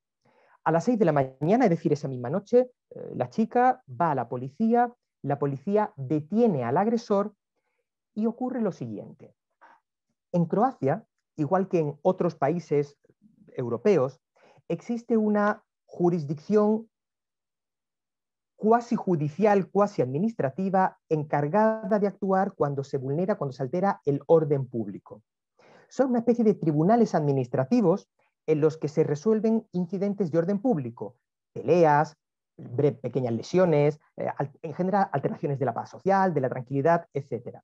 A las 6 de la mañana, es decir, esa misma noche, eh, la chica va a la policía, la policía detiene al agresor y ocurre lo siguiente. En Croacia, igual que en otros países europeos, existe una jurisdicción cuasi judicial, cuasi administrativa, encargada de actuar cuando se vulnera, cuando se altera el orden público. Son una especie de tribunales administrativos en los que se resuelven incidentes de orden público, peleas, pequeñas lesiones, eh, en general alteraciones de la paz social, de la tranquilidad, etc.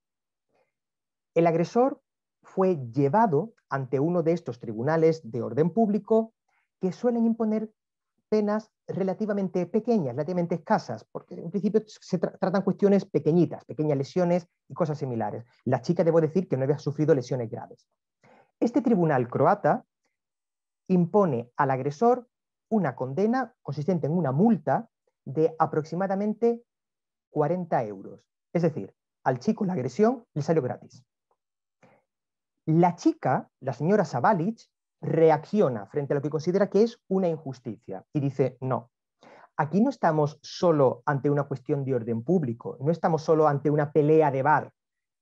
El agresor fue llevado ante uno de estos tribunales de orden público que suelen imponer penas relativamente pequeñas, relativamente escasas, porque en principio se tratan cuestiones pequeñitas, pequeñas lesiones y cosas similares. La chica, debo decir, que no había sufrido lesiones graves. Este tribunal croata impone al agresor una condena consistente en una multa de aproximadamente 40 euros. Es decir, al chico la agresión le salió gratis. La chica, la señora Savalich, reacciona frente a lo que considera que es una injusticia y dice, no, aquí no estamos solo ante una cuestión de orden público, no estamos solo ante una pelea de bar.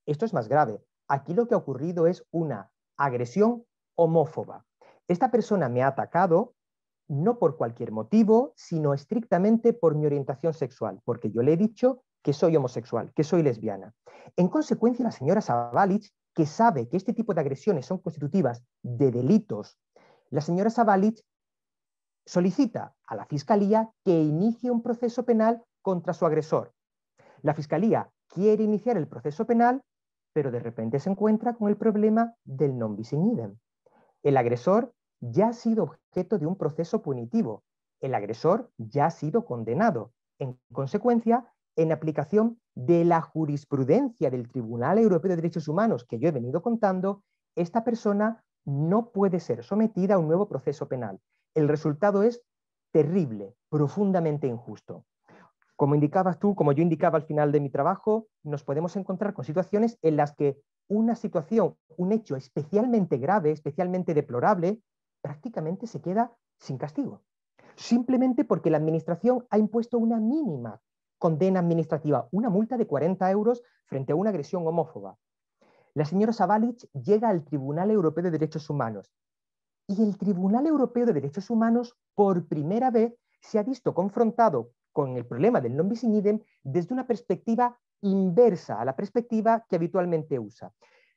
Esto es más grave. Aquí lo que ha ocurrido es una agresión homófoba. Esta persona me ha atacado no por cualquier motivo, sino estrictamente por mi orientación sexual, porque yo le he dicho que soy homosexual, que soy lesbiana. En consecuencia, la señora Savalich, que sabe que este tipo de agresiones son constitutivas de delitos, la señora Savalich solicita a la Fiscalía que inicie un proceso penal contra su agresor. La Fiscalía quiere iniciar el proceso penal, pero de repente se encuentra con el problema del non bis in idem. El agresor ya ha sido objeto de un proceso punitivo. El agresor ya ha sido condenado. En consecuencia, en aplicación de la jurisprudencia del Tribunal Europeo de Derechos Humanos que yo he venido contando, esta persona no puede ser sometida a un nuevo proceso penal. El resultado es terrible, profundamente injusto. Como indicabas tú, como yo indicaba al final de mi trabajo, nos podemos encontrar con situaciones en las que una situación, un hecho especialmente grave, especialmente deplorable, prácticamente se queda sin castigo, simplemente porque la Administración ha impuesto una mínima condena administrativa, una multa de 40 euros frente a una agresión homófoba. La señora Zavalich llega al Tribunal Europeo de Derechos Humanos y el Tribunal Europeo de Derechos Humanos por primera vez se ha visto confrontado con el problema del non bis in idem desde una perspectiva inversa a la perspectiva que habitualmente usa.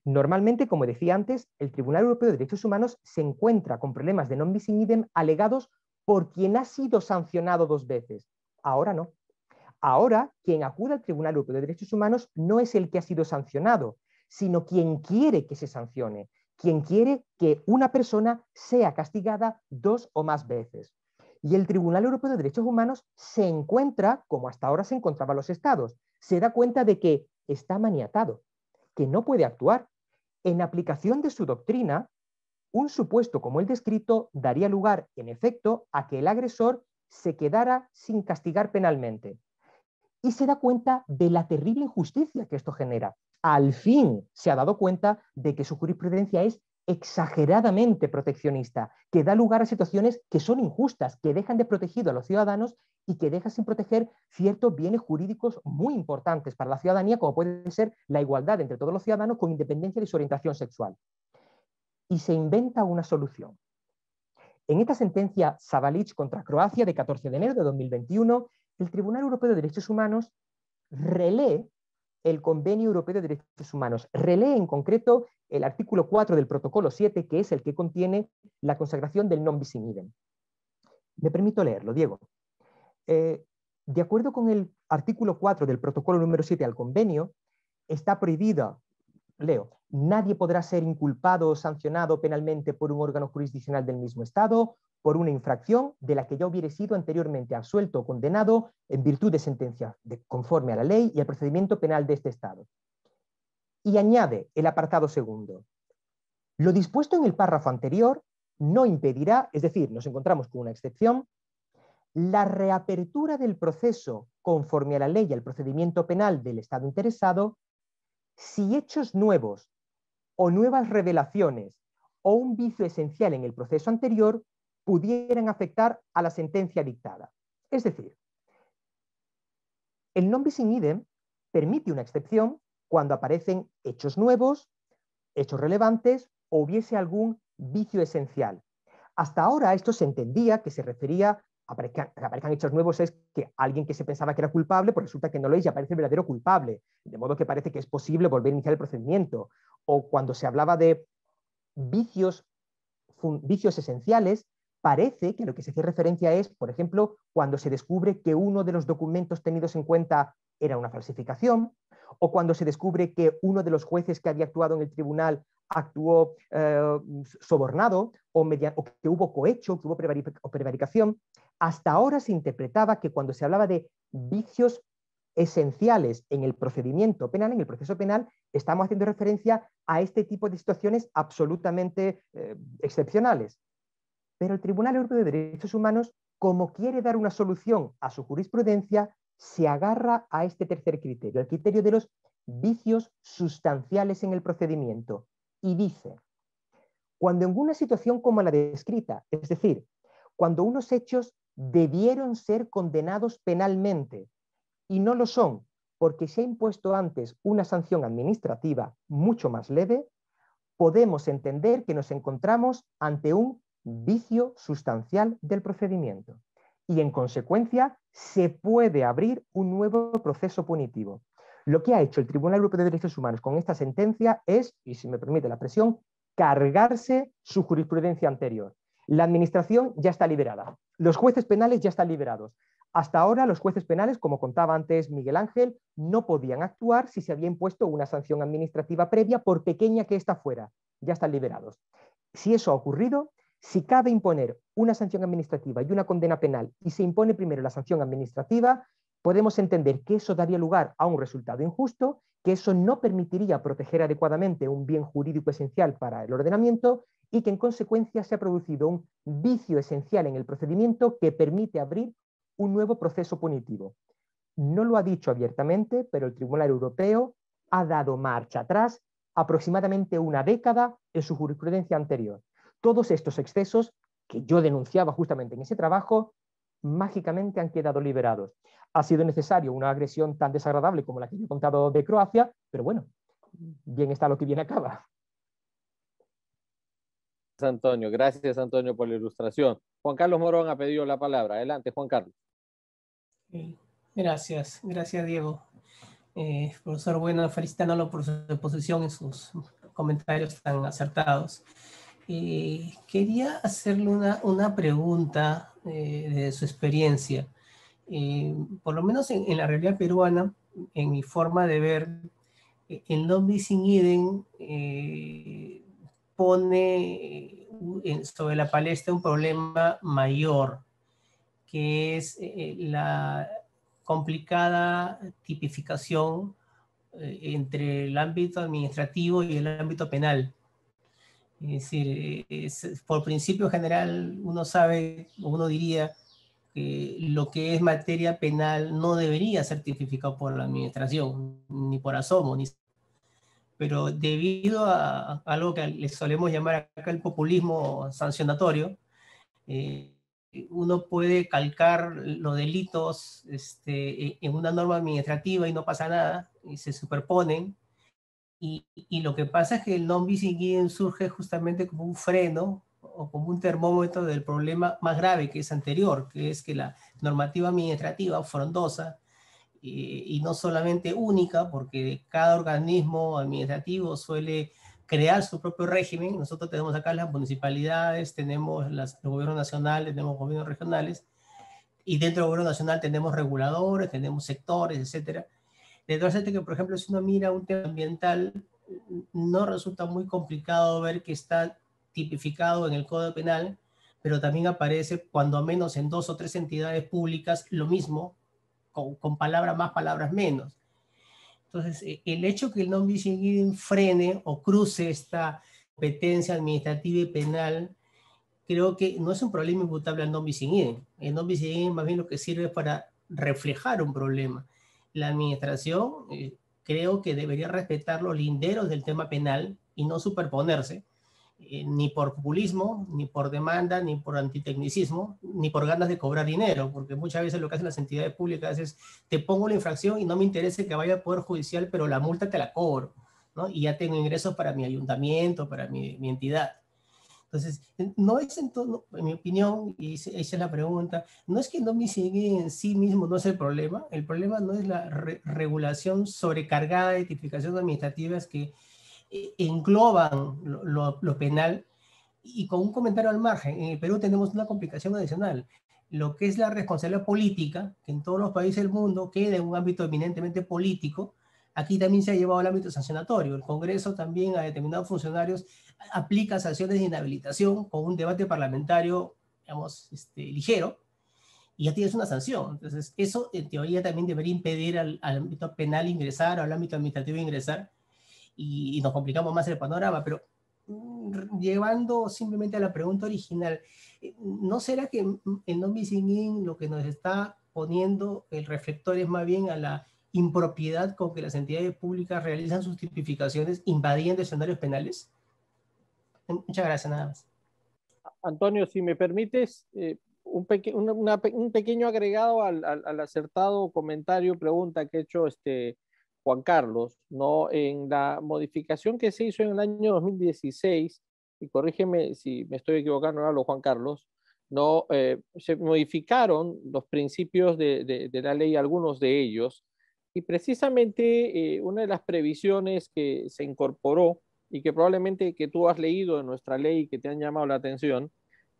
Normalmente, como decía antes, el Tribunal Europeo de Derechos Humanos se encuentra con problemas de non bis in idem alegados por quien ha sido sancionado dos veces. Ahora no. Ahora, quien acude al Tribunal Europeo de Derechos Humanos no es el que ha sido sancionado, sino quien quiere que se sancione, quien quiere que una persona sea castigada dos o más veces. Y el Tribunal Europeo de Derechos Humanos se encuentra, como hasta ahora se encontraban los estados, se da cuenta de que está maniatado, que no puede actuar, en aplicación de su doctrina, un supuesto como el descrito daría lugar, en efecto, a que el agresor se quedara sin castigar penalmente. Y se da cuenta de la terrible injusticia que esto genera. Al fin se ha dado cuenta de que su jurisprudencia es exageradamente proteccionista, que da lugar a situaciones que son injustas, que dejan de protegido a los ciudadanos y que deja sin proteger ciertos bienes jurídicos muy importantes para la ciudadanía, como puede ser la igualdad entre todos los ciudadanos con independencia de su orientación sexual. Y se inventa una solución. En esta sentencia Savalic contra Croacia de 14 de enero de 2021, el Tribunal Europeo de Derechos Humanos relee el Convenio Europeo de Derechos Humanos. Relee en concreto el artículo 4 del protocolo 7, que es el que contiene la consagración del non bis in idem. Me permito leerlo, Diego. Eh, de acuerdo con el artículo 4 del protocolo número 7 al convenio, está prohibida, leo, nadie podrá ser inculpado o sancionado penalmente por un órgano jurisdiccional del mismo Estado por una infracción de la que ya hubiere sido anteriormente absuelto o condenado en virtud de sentencia de, conforme a la ley y al procedimiento penal de este Estado. Y añade el apartado segundo. Lo dispuesto en el párrafo anterior no impedirá, es decir, nos encontramos con una excepción, la reapertura del proceso conforme a la ley y al procedimiento penal del Estado interesado si hechos nuevos o nuevas revelaciones o un vicio esencial en el proceso anterior pudieran afectar a la sentencia dictada. Es decir, el non bis in idem permite una excepción cuando aparecen hechos nuevos, hechos relevantes o hubiese algún vicio esencial. Hasta ahora esto se entendía que se refería que aparezcan, hechos nuevos es que alguien que se pensaba que era culpable, pues resulta que no lo es y aparece el verdadero culpable, de modo que parece que es posible volver a iniciar el procedimiento. O cuando se hablaba de vicios, vicios esenciales, parece que lo que se hace referencia es, por ejemplo, cuando se descubre que uno de los documentos tenidos en cuenta era una falsificación, o cuando se descubre que uno de los jueces que había actuado en el tribunal actuó eh, sobornado o, que hubo cohecho, que hubo prevaricación, hasta ahora se interpretaba que cuando se hablaba de vicios esenciales en el procedimiento penal, en el proceso penal, estamos haciendo referencia a este tipo de situaciones absolutamente eh, excepcionales. Pero el Tribunal Europeo de Derechos Humanos, como quiere dar una solución a su jurisprudencia, se agarra a este tercer criterio, el criterio de los vicios sustanciales en el procedimiento y dice, cuando en una situación como la descrita, es decir, cuando unos hechos debieron ser condenados penalmente y no lo son porque se ha impuesto antes una sanción administrativa mucho más leve, podemos entender que nos encontramos ante un vicio sustancial del procedimiento y en consecuencia se puede abrir un nuevo proceso punitivo. Lo que ha hecho el Tribunal Europeo de Derechos Humanos con esta sentencia es, y si me permite la presión, cargarse su jurisprudencia anterior. La administración ya está liberada, los jueces penales ya están liberados. Hasta ahora los jueces penales, como contaba antes Miguel Ángel, no podían actuar si se había impuesto una sanción administrativa previa, por pequeña que ésta fuera. Ya están liberados. Si eso ha ocurrido, si cabe imponer una sanción administrativa y una condena penal y se impone primero la sanción administrativa, podemos entender que eso daría lugar a un resultado injusto, que eso no permitiría proteger adecuadamente un bien jurídico esencial para el ordenamiento y que en consecuencia se ha producido un vicio esencial en el procedimiento que permite abrir un nuevo proceso punitivo. No lo ha dicho abiertamente, pero el Tribunal Europeo ha dado marcha atrás aproximadamente una década en su jurisprudencia anterior. Todos estos excesos que yo denunciaba justamente en ese trabajo mágicamente han quedado liberados. Ha sido necesario una agresión tan desagradable como la que yo he contado de Croacia, pero bueno, bien está lo que bien acaba. Antonio, gracias Antonio por la ilustración. Juan Carlos Morón ha pedido la palabra. Adelante, Juan Carlos. Gracias, gracias Diego. Eh, profesor Bueno, felicitándolo por su exposición y sus comentarios tan acertados. Eh, quería hacerle una, una pregunta de su experiencia. Eh, por lo menos en, la realidad peruana, en mi forma de ver, eh, el lobby sin eh, pone sobre la palestra un problema mayor, que es la complicada tipificación entre el ámbito administrativo y el ámbito penal es decir, por principio general uno sabe, uno diría que lo que es materia penal no debería ser tipificado por la administración, ni por asomo, ni... Pero debido a algo que le solemos llamar acá el populismo sancionatorio, eh, uno puede calcar los delitos este, en una norma administrativa y no pasa nada, y se superponen, y, lo que pasa es que el non-busy surge justamente como un freno o como un termómetro del problema más grave que es anterior, que es que la normativa administrativa frondosa eh, y no solamente única, porque cada organismo administrativo suele crear su propio régimen. Nosotros tenemos acá las municipalidades, tenemos los el gobierno nacional, tenemos gobiernos regionales, y dentro del gobierno nacional tenemos reguladores, tenemos sectores, etcétera de estas que, por ejemplo, si uno mira un tema ambiental, no resulta muy complicado ver que está tipificado en el Código Penal, pero también aparece cuando menos en dos o tres entidades públicas lo mismo, con, palabras más, palabras menos. Entonces, eh, el hecho que el non idem frene o cruce esta competencia administrativa y penal, creo que no es un problema imputable al non El non idem, más bien lo que sirve es para reflejar un problema la administración eh, creo que debería respetar los linderos del tema penal y no superponerse, eh, ni por populismo, ni por demanda, ni por antitecnicismo, ni por ganas de cobrar dinero, porque muchas veces lo que hacen las entidades públicas es, te pongo la infracción y no me interesa que vaya al Poder Judicial, pero la multa te la cobro, ¿no? Y ya tengo ingresos para mi ayuntamiento, para mi, mi entidad. Entonces, no es en todo, en mi opinión, y esa es la pregunta, no es que no me en sí mismo, no es el problema, el problema no es la regulación sobrecargada de tipificaciones administrativas que eh, engloban lo penal. Y con un comentario al margen, en el Perú tenemos una complicación adicional lo que es la responsabilidad política, que en todos los países del mundo queda en un ámbito eminentemente político, Aquí también se ha llevado al ámbito sancionatorio. El Congreso también a determinados funcionarios aplica sanciones de inhabilitación con un debate parlamentario, digamos, este, ligero, y ya tienes una sanción. Entonces, eso en teoría también debería impedir al, ámbito penal ingresar o al ámbito administrativo ingresar, y, nos complicamos más el panorama, pero mm, llevando simplemente a la pregunta original, eh, ¿no será que mm, el in lo que nos está poniendo el reflector es más bien a la impropiedad con que las entidades públicas realizan sus tipificaciones invadiendo escenarios penales? Muchas gracias, nada más. Antonio, si me permites, eh, un, pequeño agregado al, acertado comentario, pregunta que ha hecho este Juan Carlos, ¿no? En la modificación que se hizo en el año 2016, y corrígeme si me estoy equivocando, no hablo Juan Carlos, ¿no? Eh, se modificaron los principios de la ley, algunos de ellos, y precisamente eh, una de las previsiones que se incorporó y que probablemente que tú has leído en nuestra ley y que te han llamado la atención,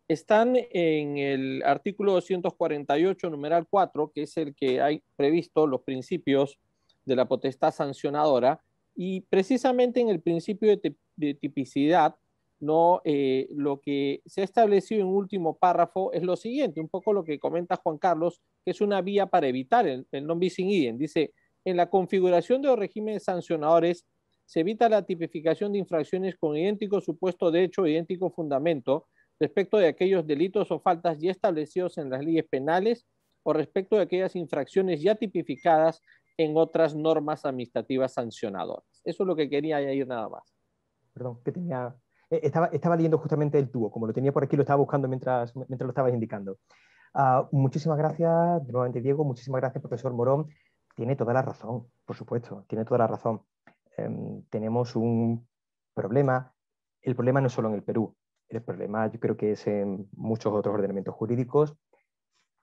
están en el artículo 248, numeral 4, que es el que hay previsto los principios de la potestad sancionadora, y precisamente en el principio de, tipicidad, ¿no? Eh, lo que se ha establecido en último párrafo es lo siguiente, un poco lo que comenta Juan Carlos, que es una vía para evitar el, el non bis in idem. Dice, en la configuración de los regímenes sancionadores se evita la tipificación de infracciones con idéntico supuesto de hecho, idéntico fundamento respecto de aquellos delitos o faltas ya establecidos en las leyes penales o respecto de aquellas infracciones ya tipificadas en otras normas administrativas sancionadoras. Eso es lo que quería añadir nada más. Perdón, que tenía... Eh, estaba, estaba leyendo justamente el tubo, como lo tenía por aquí, lo estaba buscando mientras, mientras lo estabas indicando. Ah, muchísimas gracias, nuevamente Diego, muchísimas gracias, profesor Morón tiene toda la razón, por supuesto, tiene toda la razón. Em, tenemos un problema, el problema no es solo en el Perú, el problema yo creo que es en muchos otros ordenamientos jurídicos.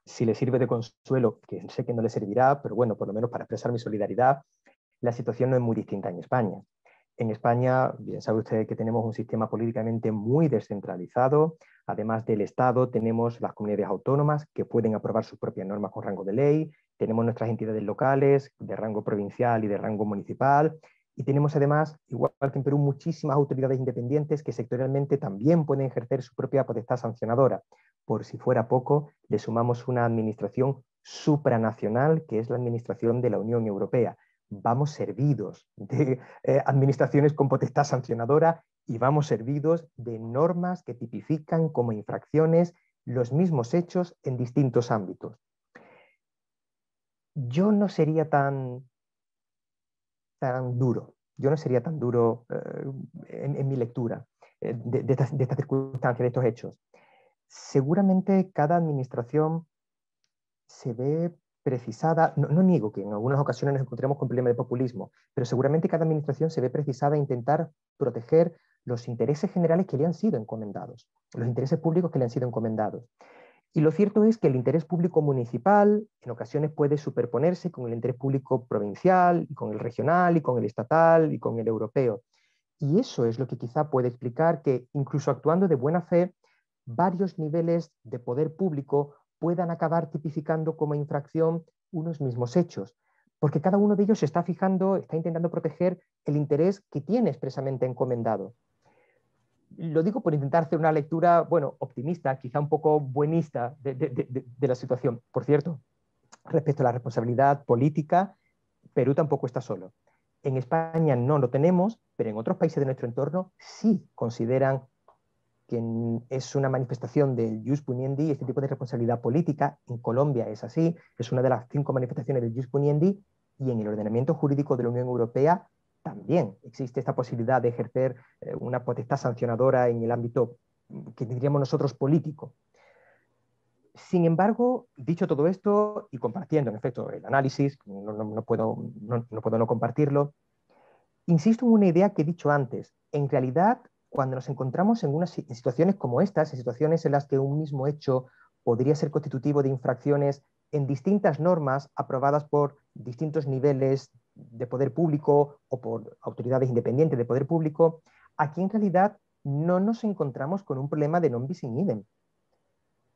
Si le sirve de consuelo, que sé que no le servirá, pero bueno, por lo menos para expresar mi solidaridad, la situación no es muy distinta en España. En España, bien sabe usted que tenemos un sistema políticamente muy descentralizado. Además del Estado, tenemos las comunidades autónomas que pueden aprobar sus propias normas con rango de ley tenemos nuestras entidades locales de rango provincial y de rango municipal, y tenemos además, igual que en Perú, muchísimas autoridades independientes que sectorialmente también pueden ejercer su propia potestad sancionadora. Por si fuera poco, le sumamos una administración supranacional, que es la administración de la Unión Europea. Vamos servidos de eh, administraciones con potestad sancionadora y vamos servidos de normas que tipifican como infracciones los mismos hechos en distintos ámbitos yo no sería tan, tan duro, yo no sería tan duro eh, en, mi lectura eh, de, estas, circunstancias, de estos hechos. Seguramente cada administración se ve precisada, no, niego que en algunas ocasiones nos encontremos con problemas de populismo, pero seguramente cada administración se ve precisada a intentar proteger los intereses generales que le han sido encomendados, los intereses públicos que le han sido encomendados. Y lo cierto es que el interés público municipal en ocasiones puede superponerse con el interés público provincial, y con el regional, y con el estatal, y con el europeo. Y eso es lo que quizá puede explicar que, incluso actuando de buena fe, varios niveles de poder público puedan acabar tipificando como infracción unos mismos hechos, porque cada uno de ellos está fijando, está intentando proteger el interés que tiene expresamente encomendado lo digo por intentar hacer una lectura, bueno, optimista, quizá un poco buenista de, la situación. Por cierto, respecto a la responsabilidad política, Perú tampoco está solo. En España no lo tenemos, pero en otros países de nuestro entorno sí consideran que es una manifestación del jus puniendi este tipo de responsabilidad política. En Colombia es así, es una de las cinco manifestaciones del jus puniendi y en el ordenamiento jurídico de la Unión Europea también existe esta posibilidad de ejercer eh, una potestad sancionadora en el ámbito mm, que diríamos nosotros político. Sin embargo, dicho todo esto y compartiendo en efecto el análisis, no, puedo, no, puedo no compartirlo, insisto en una idea que he dicho antes. En realidad, cuando nos encontramos en, unas, situaciones como estas, en situaciones en las que un mismo hecho podría ser constitutivo de infracciones en distintas normas aprobadas por distintos niveles de poder público o por autoridades independientes de poder público, aquí en realidad no nos encontramos con un problema de non bis in idem.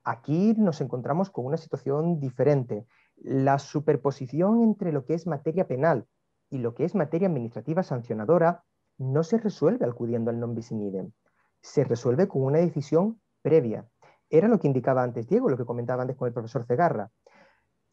Aquí nos encontramos con una situación diferente. La superposición entre lo que es materia penal y lo que es materia administrativa sancionadora no se resuelve acudiendo al non bis in idem, se resuelve con una decisión previa. Era lo que indicaba antes Diego, lo que comentaba antes con el profesor Cegarra.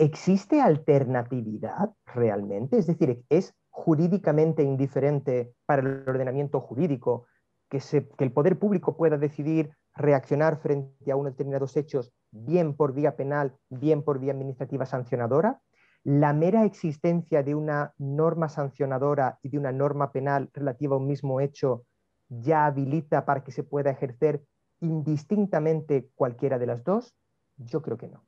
¿Existe alternatividad realmente? Es decir, ¿es jurídicamente indiferente para el ordenamiento jurídico que, el poder público pueda decidir reaccionar frente a unos determinados hechos, bien por vía penal, bien por vía administrativa sancionadora? ¿La mera existencia de una norma sancionadora y de una norma penal relativa a un mismo hecho ya habilita para que se pueda ejercer indistintamente cualquiera de las dos? Yo creo que no.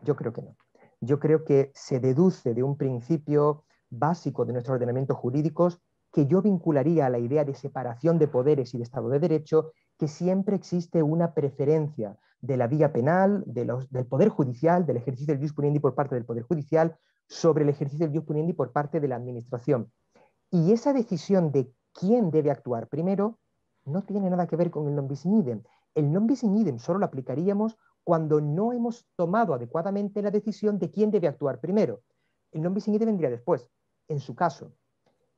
Yo creo que no yo creo que se deduce de un principio básico de nuestros ordenamientos jurídicos que yo vincularía a la idea de separación de poderes y de Estado de Derecho, que siempre existe una preferencia de la vía penal, del Poder Judicial, del ejercicio del jus puniendi por parte del Poder Judicial, sobre el ejercicio del jus puniendi por parte de la Administración. Y esa decisión de quién debe actuar primero no tiene nada que ver con el non bis in idem. El non bis in idem solo lo aplicaríamos cuando no hemos tomado adecuadamente la decisión de quién debe actuar primero. El nombre siguiente vendría después, en su caso.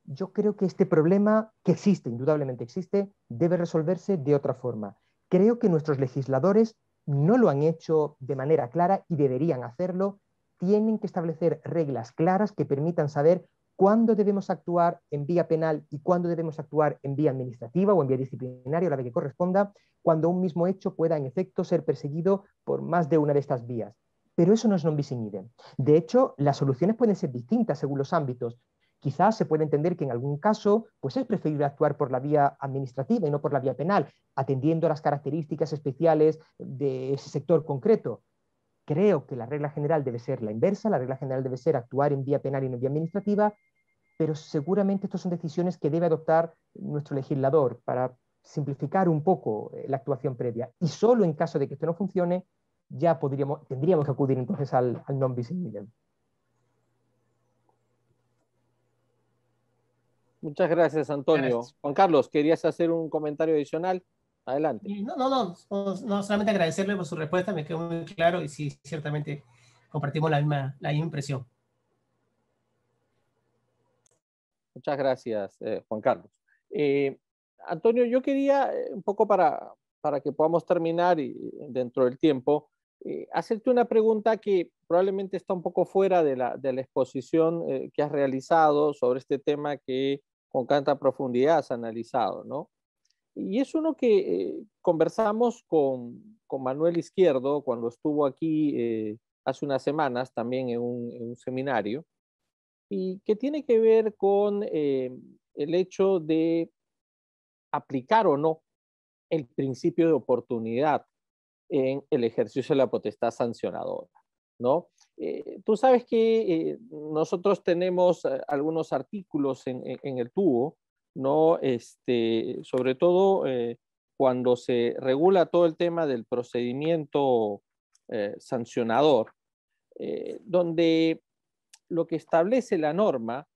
Yo creo que este problema, que existe, indudablemente existe, debe resolverse de otra forma. Creo que nuestros legisladores no lo han hecho de manera clara y deberían hacerlo. Tienen que establecer reglas claras que permitan saber cuándo debemos actuar en vía penal y cuándo debemos actuar en vía administrativa o en vía disciplinaria, la vez que corresponda, cuando un mismo hecho pueda en efecto ser perseguido por más de una de estas vías. Pero eso no es non bis in idem. De hecho, las soluciones pueden ser distintas según los ámbitos. Quizás se puede entender que en algún caso pues es preferible actuar por la vía administrativa y no por la vía penal, atendiendo a las características especiales de ese sector concreto creo que la regla general debe ser la inversa, la regla general debe ser actuar en vía penal y no en vía administrativa, pero seguramente estas son decisiones que debe adoptar nuestro legislador para simplificar un poco eh, la actuación previa. Y solo en caso de que esto no funcione, ya podríamos, tendríamos que acudir entonces al, al non bis in Muchas gracias, Antonio. Juan Carlos, ¿querías hacer un comentario adicional? Adelante. No, no, no, pues, no, solamente agradecerle por su respuesta, me quedó muy claro y sí, ciertamente compartimos la misma, la impresión. Muchas gracias, eh, Juan Carlos. Eh, Antonio, yo quería, eh, un poco para, para que podamos terminar y, dentro del tiempo, hacerte una pregunta que probablemente está un poco fuera de la, de la exposición que has realizado sobre este tema que con tanta profundidad has analizado, ¿no? Y es uno que eh, conversamos con, Manuel Izquierdo cuando estuvo aquí eh, hace unas semanas también en un, seminario, y que tiene que ver con eh, el hecho de aplicar o no el principio de oportunidad en el ejercicio de la potestad sancionadora, ¿no? tú sabes que nosotros tenemos algunos artículos en el tubo no este, sobre todo eh, cuando se regula todo el tema del procedimiento eh, sancionador, eh, donde lo que establece la norma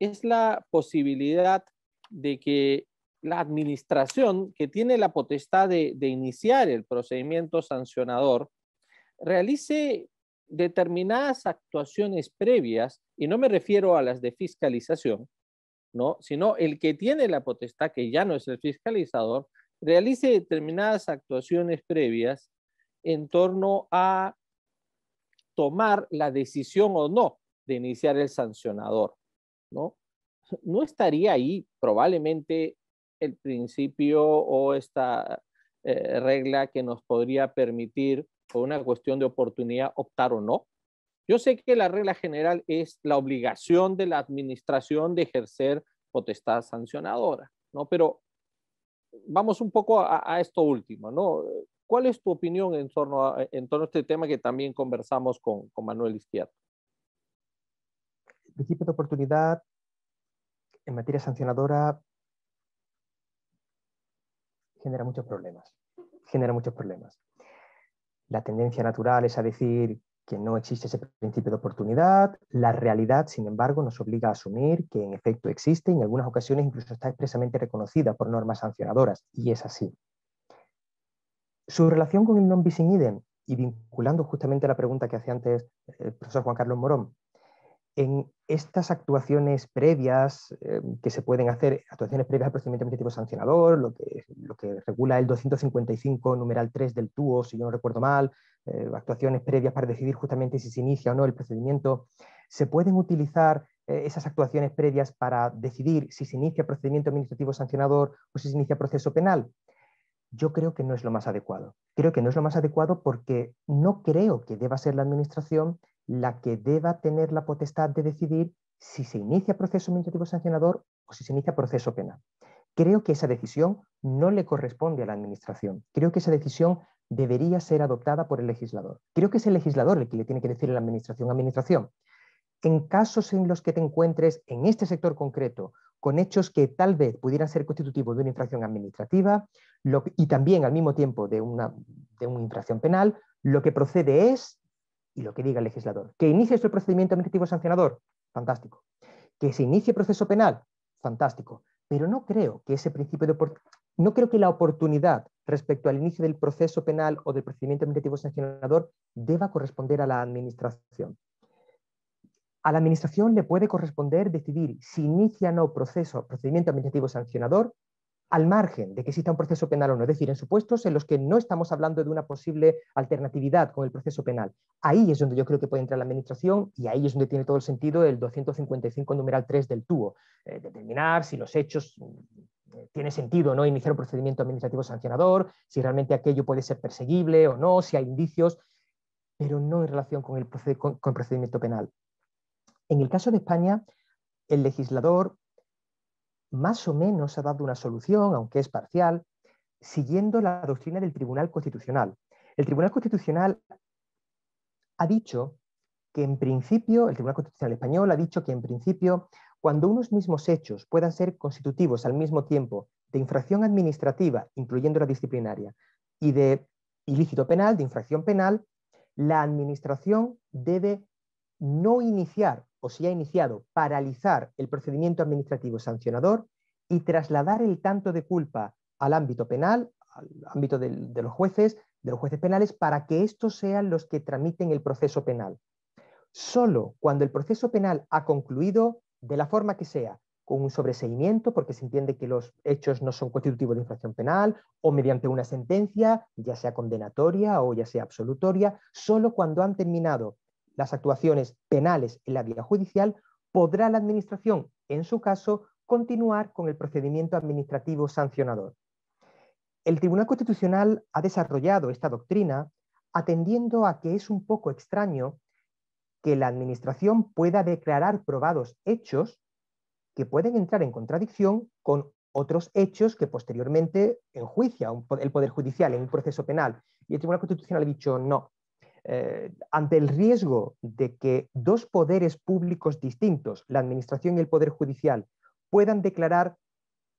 es la posibilidad de que la administración que tiene la potestad de iniciar el procedimiento sancionador realice determinadas actuaciones previas, y no me refiero a las de fiscalización, ¿no? sino el que tiene la potestad, que ya no es el fiscalizador, realice determinadas actuaciones previas en torno a tomar la decisión o no de iniciar el sancionador. ¿no? no estaría ahí probablemente el principio o esta eh, regla que nos podría permitir, por una cuestión de oportunidad, optar o no, yo sé que la regla general es la obligación de la administración de ejercer potestad sancionadora, ¿no? Pero vamos un poco a, esto último, ¿no? ¿Cuál es tu opinión en torno a, en torno a este tema que también conversamos con, Manuel Izquierdo? El principio de oportunidad en materia sancionadora genera muchos problemas. Genera muchos problemas. La tendencia natural es a decir que no existe ese principio de oportunidad. La realidad, sin embargo, nos obliga a asumir que en efecto existe y en algunas ocasiones incluso está expresamente reconocida por normas sancionadoras, y es así. Su relación con el non bis in idem, y vinculando justamente a la pregunta que hacía antes el eh, profesor Juan Carlos Morón, en estas actuaciones previas eh, que se pueden hacer, actuaciones previas al procedimiento administrativo sancionador, lo que, lo que regula el 255 numeral 3 del TUO, si yo no recuerdo mal, eh, actuaciones previas para decidir justamente si se inicia o no el procedimiento. Se pueden utilizar eh, esas actuaciones previas para decidir si se inicia procedimiento administrativo sancionador o si se inicia proceso penal. Yo creo que no es lo más adecuado. Creo que no es lo más adecuado porque no creo que deba ser la administración la que deba tener la potestad de decidir si se inicia proceso administrativo sancionador o si se inicia proceso penal. Creo que esa decisión no le corresponde a la Administración. Creo que esa decisión debería ser adoptada por el legislador. Creo que es el legislador el que le tiene que decir a la administración, administración, en casos en los que te encuentres en este sector concreto con hechos que tal vez pudieran ser constitutivos de una infracción administrativa y también al mismo tiempo de una, infracción penal, lo que procede es, y lo que diga el legislador, que inicie el este procedimiento administrativo sancionador, fantástico. Que se inicie el proceso penal, fantástico. Pero no creo que ese principio de no creo que la oportunidad respecto al inicio del proceso penal o del procedimiento administrativo sancionador deba corresponder a la administración. A la administración le puede corresponder decidir si inicia o no proceso, procedimiento administrativo sancionador al margen de que exista un proceso penal o no, es decir, en supuestos en los que no estamos hablando de una posible alternatividad con el proceso penal. Ahí es donde yo creo que puede entrar la Administración y ahí es donde tiene todo el sentido el 255 numeral 3 del TUO, eh, determinar si los hechos tiene sentido no iniciar un procedimiento administrativo sancionador, si realmente aquello puede ser perseguible o no, si hay indicios, pero no en relación con el, con el procedimiento penal. En el caso de España, el legislador más o menos ha dado una solución, aunque es parcial, siguiendo la doctrina del Tribunal Constitucional. El Tribunal Constitucional ha dicho que en principio, el Tribunal Constitucional Español ha dicho que en principio cuando unos mismos hechos puedan ser constitutivos al mismo tiempo de infracción administrativa, incluyendo la disciplinaria, y de ilícito penal, de infracción penal, la administración debe no iniciar, o si ha iniciado, paralizar el procedimiento administrativo sancionador y trasladar el tanto de culpa al ámbito penal, al ámbito de, los jueces, de los jueces penales, para que estos sean los que tramiten el proceso penal. Solo cuando el proceso penal ha concluido de la forma que sea, con un sobreseimiento, porque se entiende que los hechos no son constitutivos de infracción penal, o mediante una sentencia, ya sea condenatoria o ya sea absolutoria, solo cuando han terminado las actuaciones penales en la vía judicial, podrá la Administración, en su caso, continuar con el procedimiento administrativo sancionador. El Tribunal Constitucional ha desarrollado esta doctrina atendiendo a que es un poco extraño que la Administración pueda declarar probados hechos que pueden entrar en contradicción con otros hechos que posteriormente enjuicia el Poder Judicial en un proceso penal. Y el Tribunal Constitucional ha dicho no. Eh, ante el riesgo de que dos poderes públicos distintos, la Administración y el Poder Judicial, puedan declarar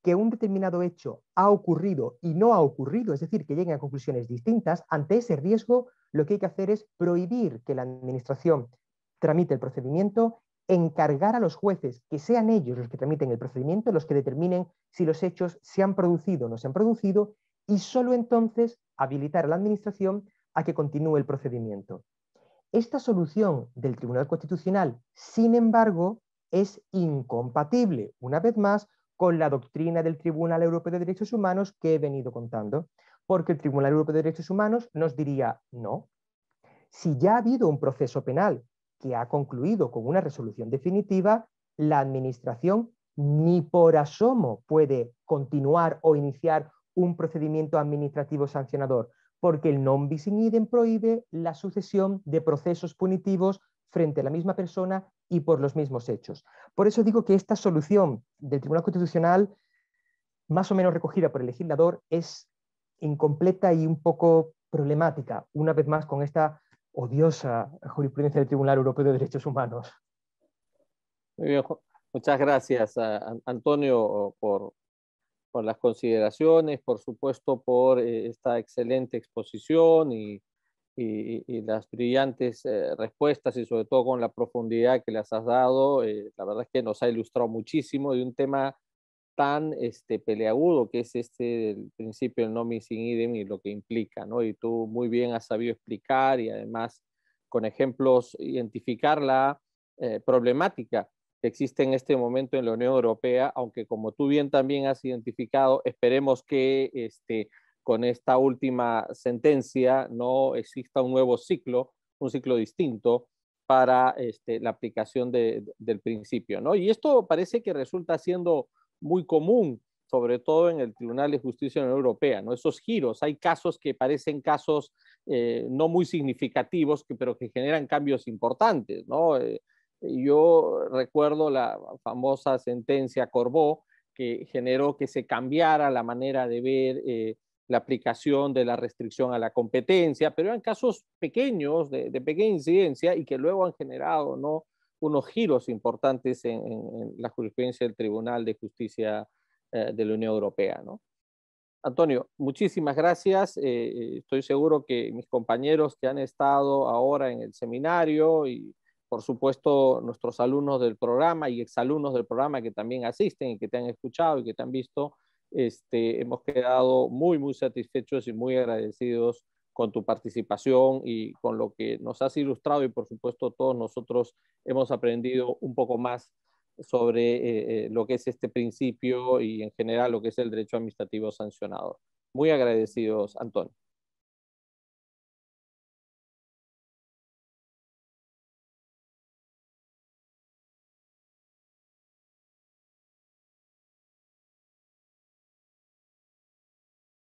que un determinado hecho ha ocurrido y no ha ocurrido, es decir, que lleguen a conclusiones distintas, ante ese riesgo lo que hay que hacer es prohibir que la Administración tramite el procedimiento, encargar a los jueces que sean ellos los que tramiten el procedimiento, los que determinen si los hechos se han producido o no se han producido, y solo entonces habilitar a la Administración a que continúe el procedimiento. Esta solución del Tribunal Constitucional, sin embargo, es incompatible, una vez más, con la doctrina del Tribunal Europeo de Derechos Humanos que he venido contando, porque el Tribunal Europeo de Derechos Humanos nos diría, no, si ya ha habido un proceso penal que ha concluido con una resolución definitiva, la Administración ni por asomo puede continuar o iniciar un procedimiento administrativo sancionador, porque el non bis in idem prohíbe la sucesión de procesos punitivos frente a la misma persona y por los mismos hechos. Por eso digo que esta solución del Tribunal Constitucional, más o menos recogida por el legislador, es incompleta y un poco problemática, una vez más con esta odiosa jurisprudencia del Tribunal Europeo de Derechos Humanos. Muy muchas gracias, Antonio, por, las consideraciones, por supuesto, por eh, esta excelente exposición y, las brillantes eh, respuestas y sobre todo con la profundidad que las has dado. Eh, la verdad es que nos ha ilustrado muchísimo de un tema tan este, peleagudo que es este el principio del nomi sin idem y lo que implica, ¿no? Y tú muy bien has sabido explicar y además con ejemplos identificar la eh, problemática que existe en este momento en la Unión Europea, aunque como tú bien también has identificado, esperemos que este, con esta última sentencia no exista un nuevo ciclo, un ciclo distinto para este, la aplicación del principio. ¿no? Y esto parece que resulta siendo muy común, sobre todo en el Tribunal de Justicia de la Unión Europea, ¿no? Esos giros, hay casos que parecen casos eh, no muy significativos, pero que generan cambios importantes, ¿no? Eh, yo recuerdo la famosa sentencia Corbó, que generó que se cambiara la manera de ver eh, la aplicación de la restricción a la competencia, pero eran casos pequeños, de, pequeña incidencia, y que luego han generado ¿no? unos giros importantes en, la jurisprudencia del Tribunal de Justicia eh, de la Unión Europea. ¿no? Antonio, muchísimas gracias. Eh, eh, estoy seguro que mis compañeros que han estado ahora en el seminario y por supuesto nuestros alumnos del programa y exalumnos del programa que también asisten y que te han escuchado y que te han visto, este, hemos quedado muy, muy satisfechos y muy agradecidos con tu participación y con lo que nos has ilustrado y por supuesto todos nosotros hemos aprendido un poco más sobre eh, eh, lo que es este principio y en general lo que es el derecho administrativo sancionado. Muy agradecidos, Antonio.